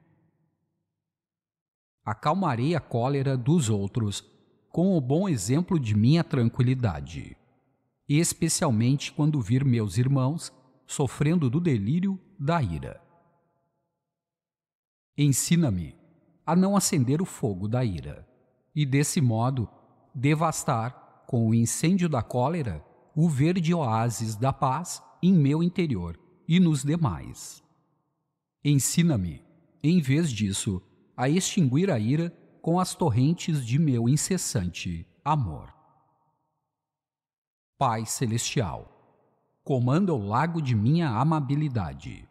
Acalmarei a cólera dos outros com o bom exemplo de minha tranquilidade e especialmente quando vir meus irmãos sofrendo do delírio da ira. Ensina-me a não acender o fogo da ira e, desse modo, devastar com o incêndio da cólera o verde oásis da paz em meu interior e nos demais. Ensina-me, em vez disso, a extinguir a ira com as torrentes de meu incessante amor. Pai Celestial, comanda o lago de minha amabilidade,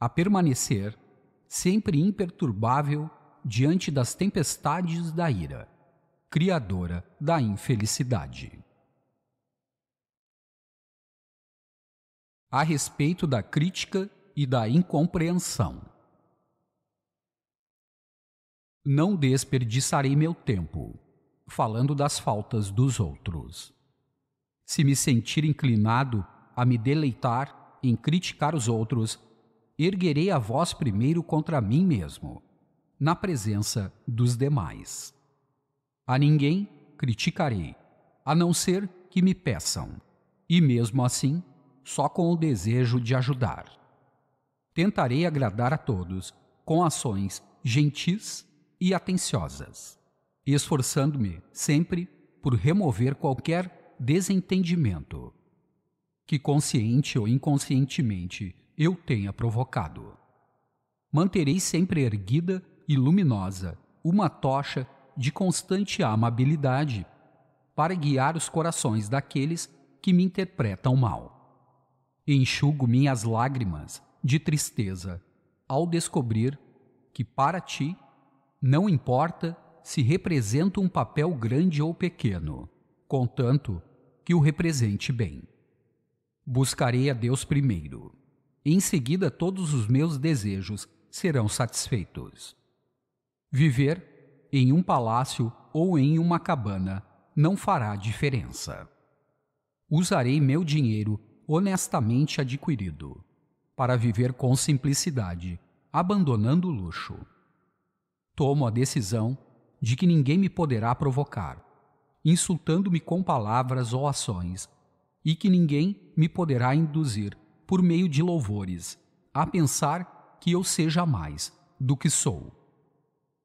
a permanecer sempre imperturbável diante das tempestades da ira, criadora da infelicidade. A respeito da crítica e da incompreensão. Não desperdiçarei meu tempo falando das faltas dos outros se me sentir inclinado a me deleitar em criticar os outros, erguerei a voz primeiro contra mim mesmo, na presença dos demais. A ninguém criticarei, a não ser que me peçam, e mesmo assim, só com o desejo de ajudar. Tentarei agradar a todos com ações gentis e atenciosas, esforçando-me sempre por remover qualquer desentendimento, que consciente ou inconscientemente eu tenha provocado. Manterei sempre erguida e luminosa uma tocha de constante amabilidade para guiar os corações daqueles que me interpretam mal. Enxugo minhas lágrimas de tristeza ao descobrir que para ti não importa se representa um papel grande ou pequeno contanto que o represente bem. Buscarei a Deus primeiro. Em seguida, todos os meus desejos serão satisfeitos. Viver em um palácio ou em uma cabana não fará diferença. Usarei meu dinheiro honestamente adquirido para viver com simplicidade, abandonando o luxo. Tomo a decisão de que ninguém me poderá provocar insultando-me com palavras ou ações, e que ninguém me poderá induzir, por meio de louvores, a pensar que eu seja mais do que sou.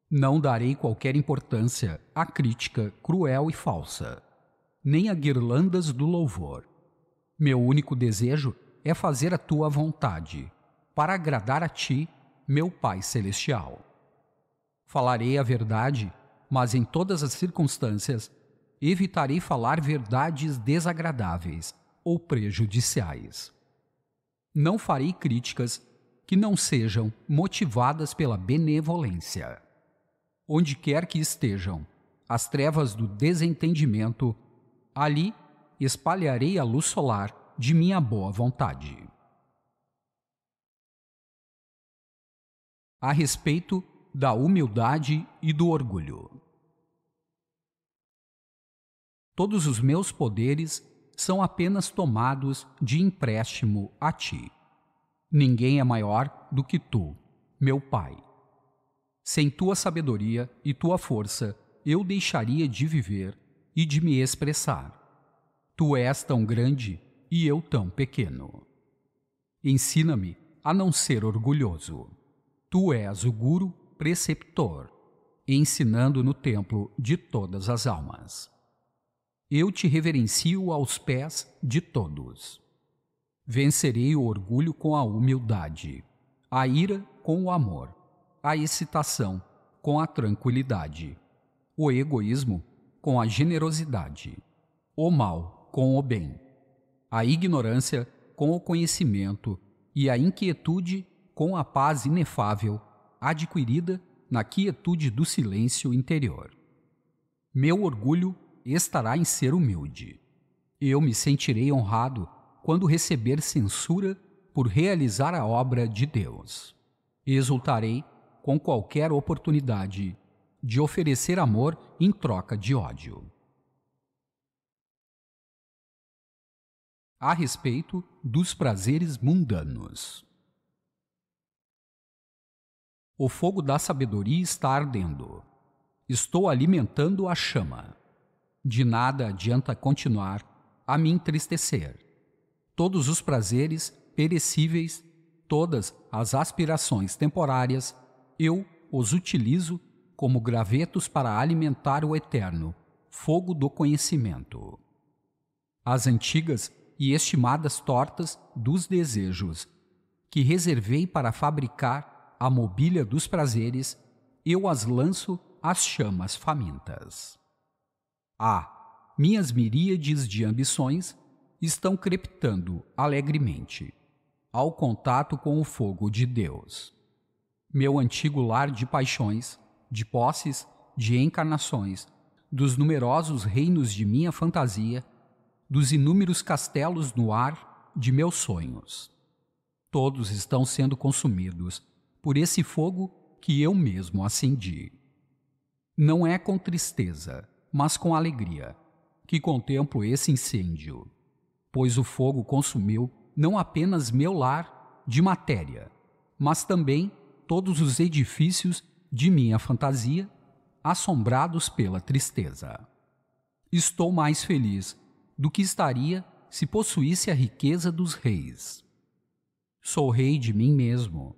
Não darei qualquer importância à crítica cruel e falsa, nem a guirlandas do louvor. Meu único desejo é fazer a tua vontade, para agradar a ti, meu Pai Celestial. Falarei a verdade, mas em todas as circunstâncias evitarei falar verdades desagradáveis ou prejudiciais. Não farei críticas que não sejam motivadas pela benevolência. Onde quer que estejam as trevas do desentendimento, ali espalharei a luz solar de minha boa vontade. A respeito da humildade e do orgulho. Todos os meus poderes são apenas tomados de empréstimo a ti. Ninguém é maior do que tu, meu Pai. Sem tua sabedoria e tua força, eu deixaria de viver e de me expressar. Tu és tão grande e eu tão pequeno. Ensina-me a não ser orgulhoso. Tu és o Guru preceptor, ensinando no templo de todas as almas eu te reverencio aos pés de todos. Vencerei o orgulho com a humildade, a ira com o amor, a excitação com a tranquilidade, o egoísmo com a generosidade, o mal com o bem, a ignorância com o conhecimento e a inquietude com a paz inefável adquirida na quietude do silêncio interior. Meu orgulho estará em ser humilde. Eu me sentirei honrado quando receber censura por realizar a obra de Deus. Exultarei com qualquer oportunidade de oferecer amor em troca de ódio. A respeito dos prazeres mundanos. O fogo da sabedoria está ardendo. Estou alimentando a chama. De nada adianta continuar a me entristecer. Todos os prazeres perecíveis, todas as aspirações temporárias, eu os utilizo como gravetos para alimentar o eterno fogo do conhecimento. As antigas e estimadas tortas dos desejos, que reservei para fabricar a mobília dos prazeres, eu as lanço às chamas famintas. Ah, minhas miríades de ambições estão crepitando alegremente ao contato com o fogo de Deus. Meu antigo lar de paixões, de posses, de encarnações, dos numerosos reinos de minha fantasia, dos inúmeros castelos no ar de meus sonhos. Todos estão sendo consumidos por esse fogo que eu mesmo acendi. Não é com tristeza mas com alegria, que contemplo esse incêndio, pois o fogo consumiu não apenas meu lar de matéria, mas também todos os edifícios de minha fantasia, assombrados pela tristeza. Estou mais feliz do que estaria se possuísse a riqueza dos reis. Sou rei de mim mesmo,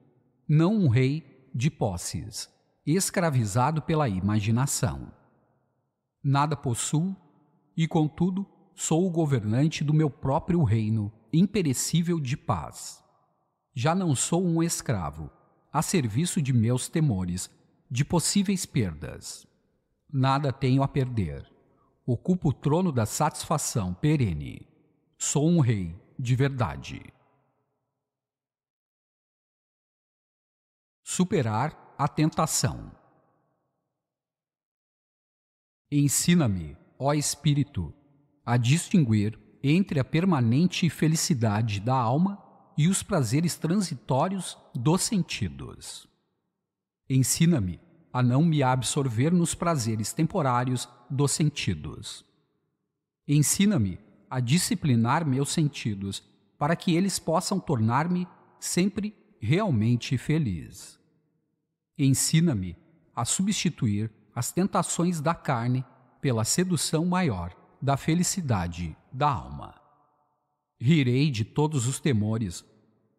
não um rei de posses, escravizado pela imaginação nada possuo, e contudo sou o governante do meu próprio reino, imperecível de paz. Já não sou um escravo, a serviço de meus temores, de possíveis perdas. Nada tenho a perder. Ocupo o trono da satisfação perene. Sou um rei de verdade. Superar a tentação. Ensina-me, ó Espírito, a distinguir entre a permanente felicidade da alma e os prazeres transitórios dos sentidos. Ensina-me a não me absorver nos prazeres temporários dos sentidos. Ensina-me a disciplinar meus sentidos para que eles possam tornar-me sempre realmente feliz. Ensina-me a substituir as tentações da carne pela sedução maior da felicidade da alma. Rirei de todos os temores,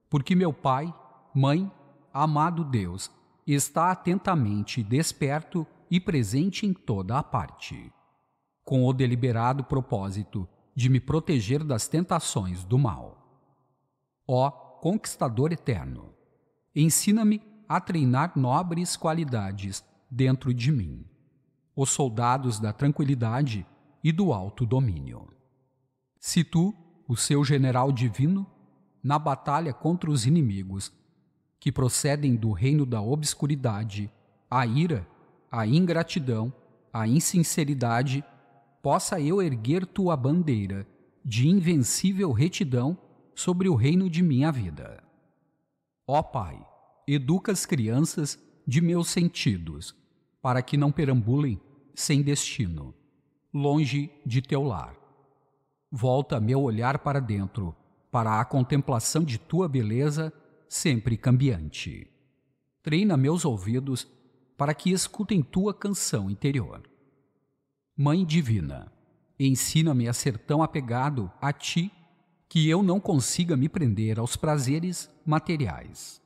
porque meu Pai, Mãe, amado Deus, está atentamente desperto e presente em toda a parte, com o deliberado propósito de me proteger das tentações do mal. Ó Conquistador Eterno, ensina-me a treinar nobres qualidades dentro de mim, os soldados da tranquilidade e do alto domínio. Se tu, o seu general divino, na batalha contra os inimigos, que procedem do reino da obscuridade, a ira, a ingratidão, a insinceridade, possa eu erguer tua bandeira de invencível retidão sobre o reino de minha vida. Ó Pai, educa as crianças de meus sentidos para que não perambulem sem destino, longe de teu lar. Volta meu olhar para dentro, para a contemplação de tua beleza, sempre cambiante. Treina meus ouvidos para que escutem tua canção interior. Mãe divina, ensina-me a ser tão apegado a ti que eu não consiga me prender aos prazeres materiais.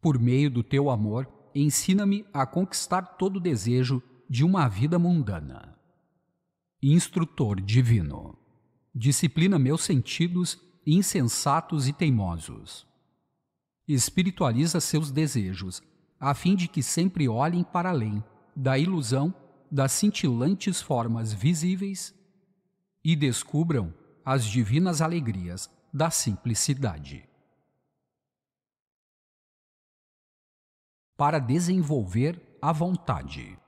Por meio do teu amor, ensina-me a conquistar todo desejo de uma vida mundana. Instrutor divino, disciplina meus sentidos insensatos e teimosos. Espiritualiza seus desejos, a fim de que sempre olhem para além da ilusão das cintilantes formas visíveis e descubram as divinas alegrias da simplicidade. para desenvolver a vontade.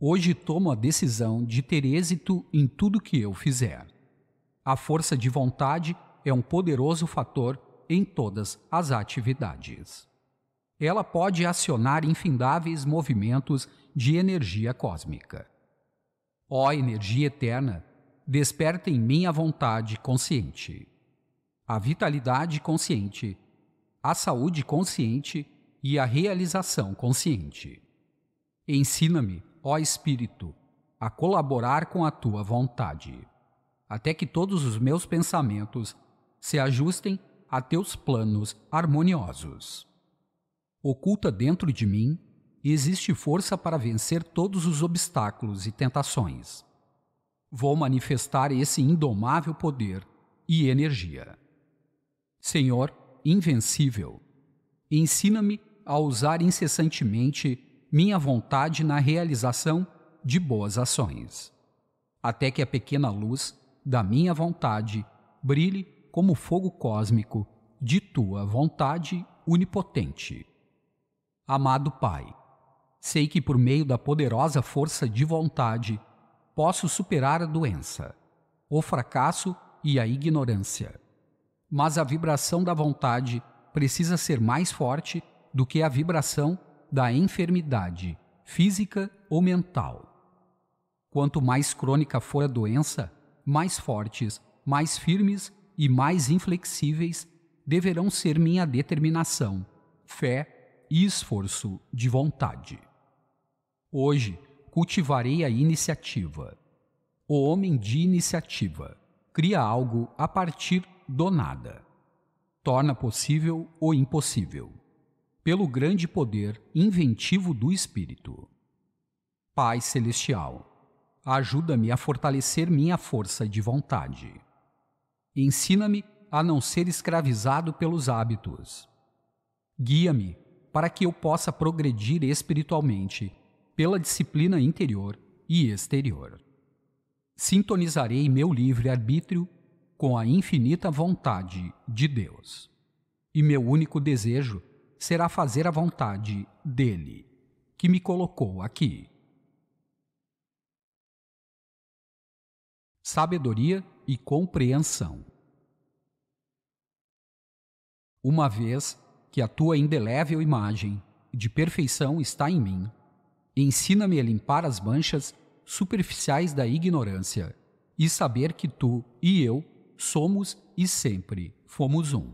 Hoje tomo a decisão de ter êxito em tudo que eu fizer. A força de vontade é um poderoso fator em todas as atividades. Ela pode acionar infindáveis movimentos de energia cósmica. Ó energia eterna, desperta em mim a vontade consciente. A vitalidade consciente a saúde consciente e a realização consciente. Ensina-me, ó Espírito, a colaborar com a tua vontade, até que todos os meus pensamentos se ajustem a teus planos harmoniosos. Oculta dentro de mim existe força para vencer todos os obstáculos e tentações. Vou manifestar esse indomável poder e energia. Senhor, invencível. Ensina-me a usar incessantemente minha vontade na realização de boas ações, até que a pequena luz da minha vontade brilhe como fogo cósmico de tua vontade onipotente. Amado Pai, sei que por meio da poderosa força de vontade posso superar a doença, o fracasso e a ignorância mas a vibração da vontade precisa ser mais forte do que a vibração da enfermidade, física ou mental. Quanto mais crônica for a doença, mais fortes, mais firmes e mais inflexíveis deverão ser minha determinação, fé e esforço de vontade. Hoje cultivarei a iniciativa. O homem de iniciativa cria algo a partir do nada. Torna possível o impossível, pelo grande poder inventivo do Espírito. Pai Celestial, ajuda-me a fortalecer minha força de vontade. Ensina-me a não ser escravizado pelos hábitos. Guia-me para que eu possa progredir espiritualmente pela disciplina interior e exterior. Sintonizarei meu livre arbítrio com a infinita vontade de Deus. E meu único desejo será fazer a vontade dele, que me colocou aqui. Sabedoria e compreensão. Uma vez que a tua indelével imagem de perfeição está em mim, ensina-me a limpar as manchas superficiais da ignorância e saber que tu e eu somos e sempre fomos um.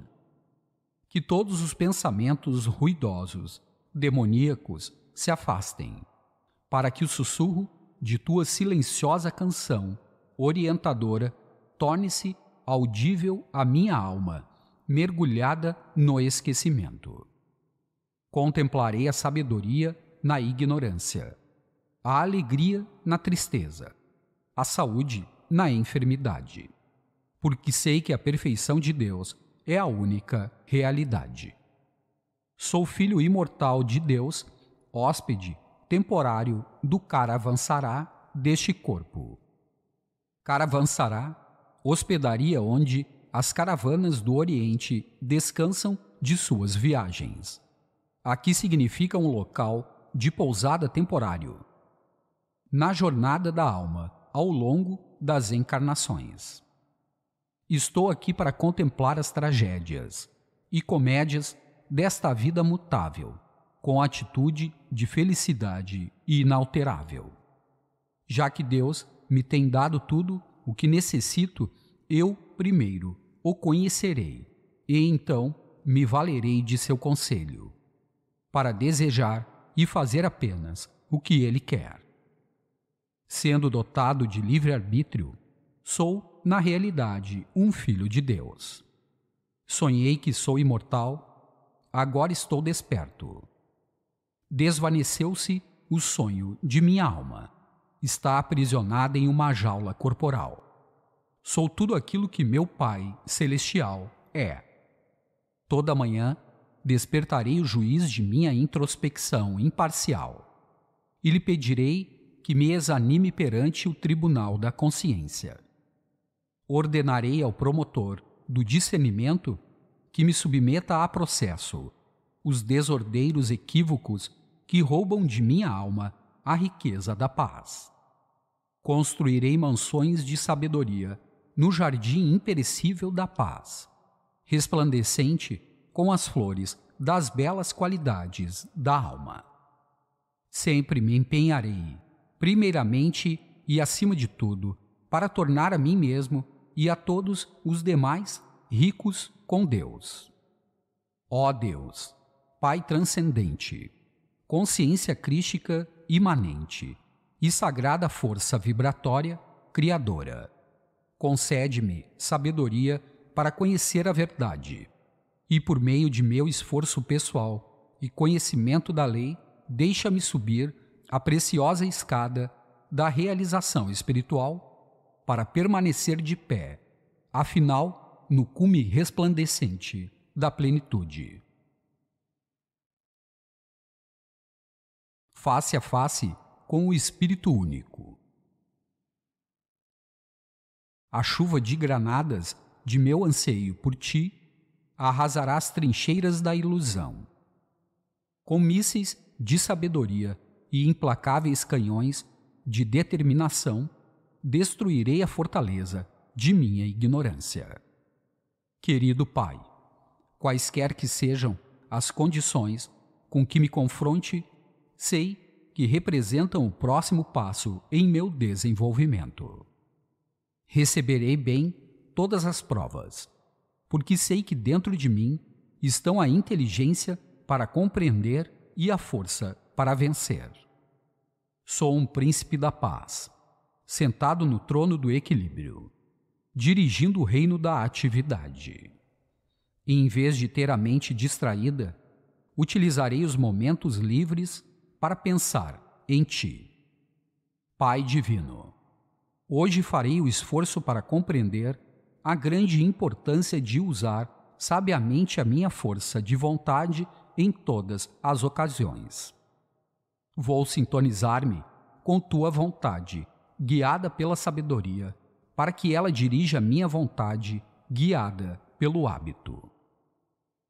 Que todos os pensamentos ruidosos, demoníacos, se afastem, para que o sussurro de tua silenciosa canção orientadora torne-se audível à minha alma, mergulhada no esquecimento. Contemplarei a sabedoria na ignorância, a alegria na tristeza, a saúde na enfermidade porque sei que a perfeição de Deus é a única realidade. Sou filho imortal de Deus, hóspede temporário do Caravansará deste corpo. Caravansará hospedaria onde as caravanas do Oriente descansam de suas viagens. Aqui significa um local de pousada temporário. Na jornada da alma, ao longo das encarnações. Estou aqui para contemplar as tragédias e comédias desta vida mutável, com atitude de felicidade inalterável. Já que Deus me tem dado tudo o que necessito, eu primeiro o conhecerei e então me valerei de seu conselho, para desejar e fazer apenas o que ele quer. Sendo dotado de livre-arbítrio, sou na realidade, um filho de Deus. Sonhei que sou imortal, agora estou desperto. Desvaneceu-se o sonho de minha alma. Está aprisionada em uma jaula corporal. Sou tudo aquilo que meu Pai Celestial é. Toda manhã despertarei o juiz de minha introspecção imparcial e lhe pedirei que me exanime perante o tribunal da consciência ordenarei ao promotor do discernimento que me submeta a processo os desordeiros equívocos que roubam de minha alma a riqueza da paz. Construirei mansões de sabedoria no jardim imperecível da paz, resplandecente com as flores das belas qualidades da alma. Sempre me empenharei, primeiramente e acima de tudo, para tornar a mim mesmo e a todos os demais ricos com Deus. Ó Deus, Pai transcendente, consciência crística imanente e sagrada força vibratória criadora, concede-me sabedoria para conhecer a verdade e, por meio de meu esforço pessoal e conhecimento da lei, deixa-me subir a preciosa escada da realização espiritual para permanecer de pé, afinal, no cume resplandecente da plenitude. Face a face com o Espírito Único. A chuva de granadas de meu anseio por ti arrasará as trincheiras da ilusão. Com mísseis de sabedoria e implacáveis canhões de determinação, destruirei a fortaleza de minha ignorância. Querido Pai, quaisquer que sejam as condições com que me confronte, sei que representam o próximo passo em meu desenvolvimento. Receberei bem todas as provas, porque sei que dentro de mim estão a inteligência para compreender e a força para vencer. Sou um príncipe da paz sentado no trono do equilíbrio, dirigindo o reino da atividade. E em vez de ter a mente distraída, utilizarei os momentos livres para pensar em Ti. Pai Divino, hoje farei o esforço para compreender a grande importância de usar sabiamente a minha força de vontade em todas as ocasiões. Vou sintonizar-me com Tua vontade guiada pela sabedoria, para que ela dirija minha vontade, guiada pelo hábito.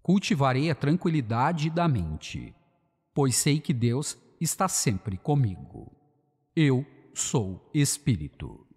Cultivarei a tranquilidade da mente, pois sei que Deus está sempre comigo. Eu sou Espírito.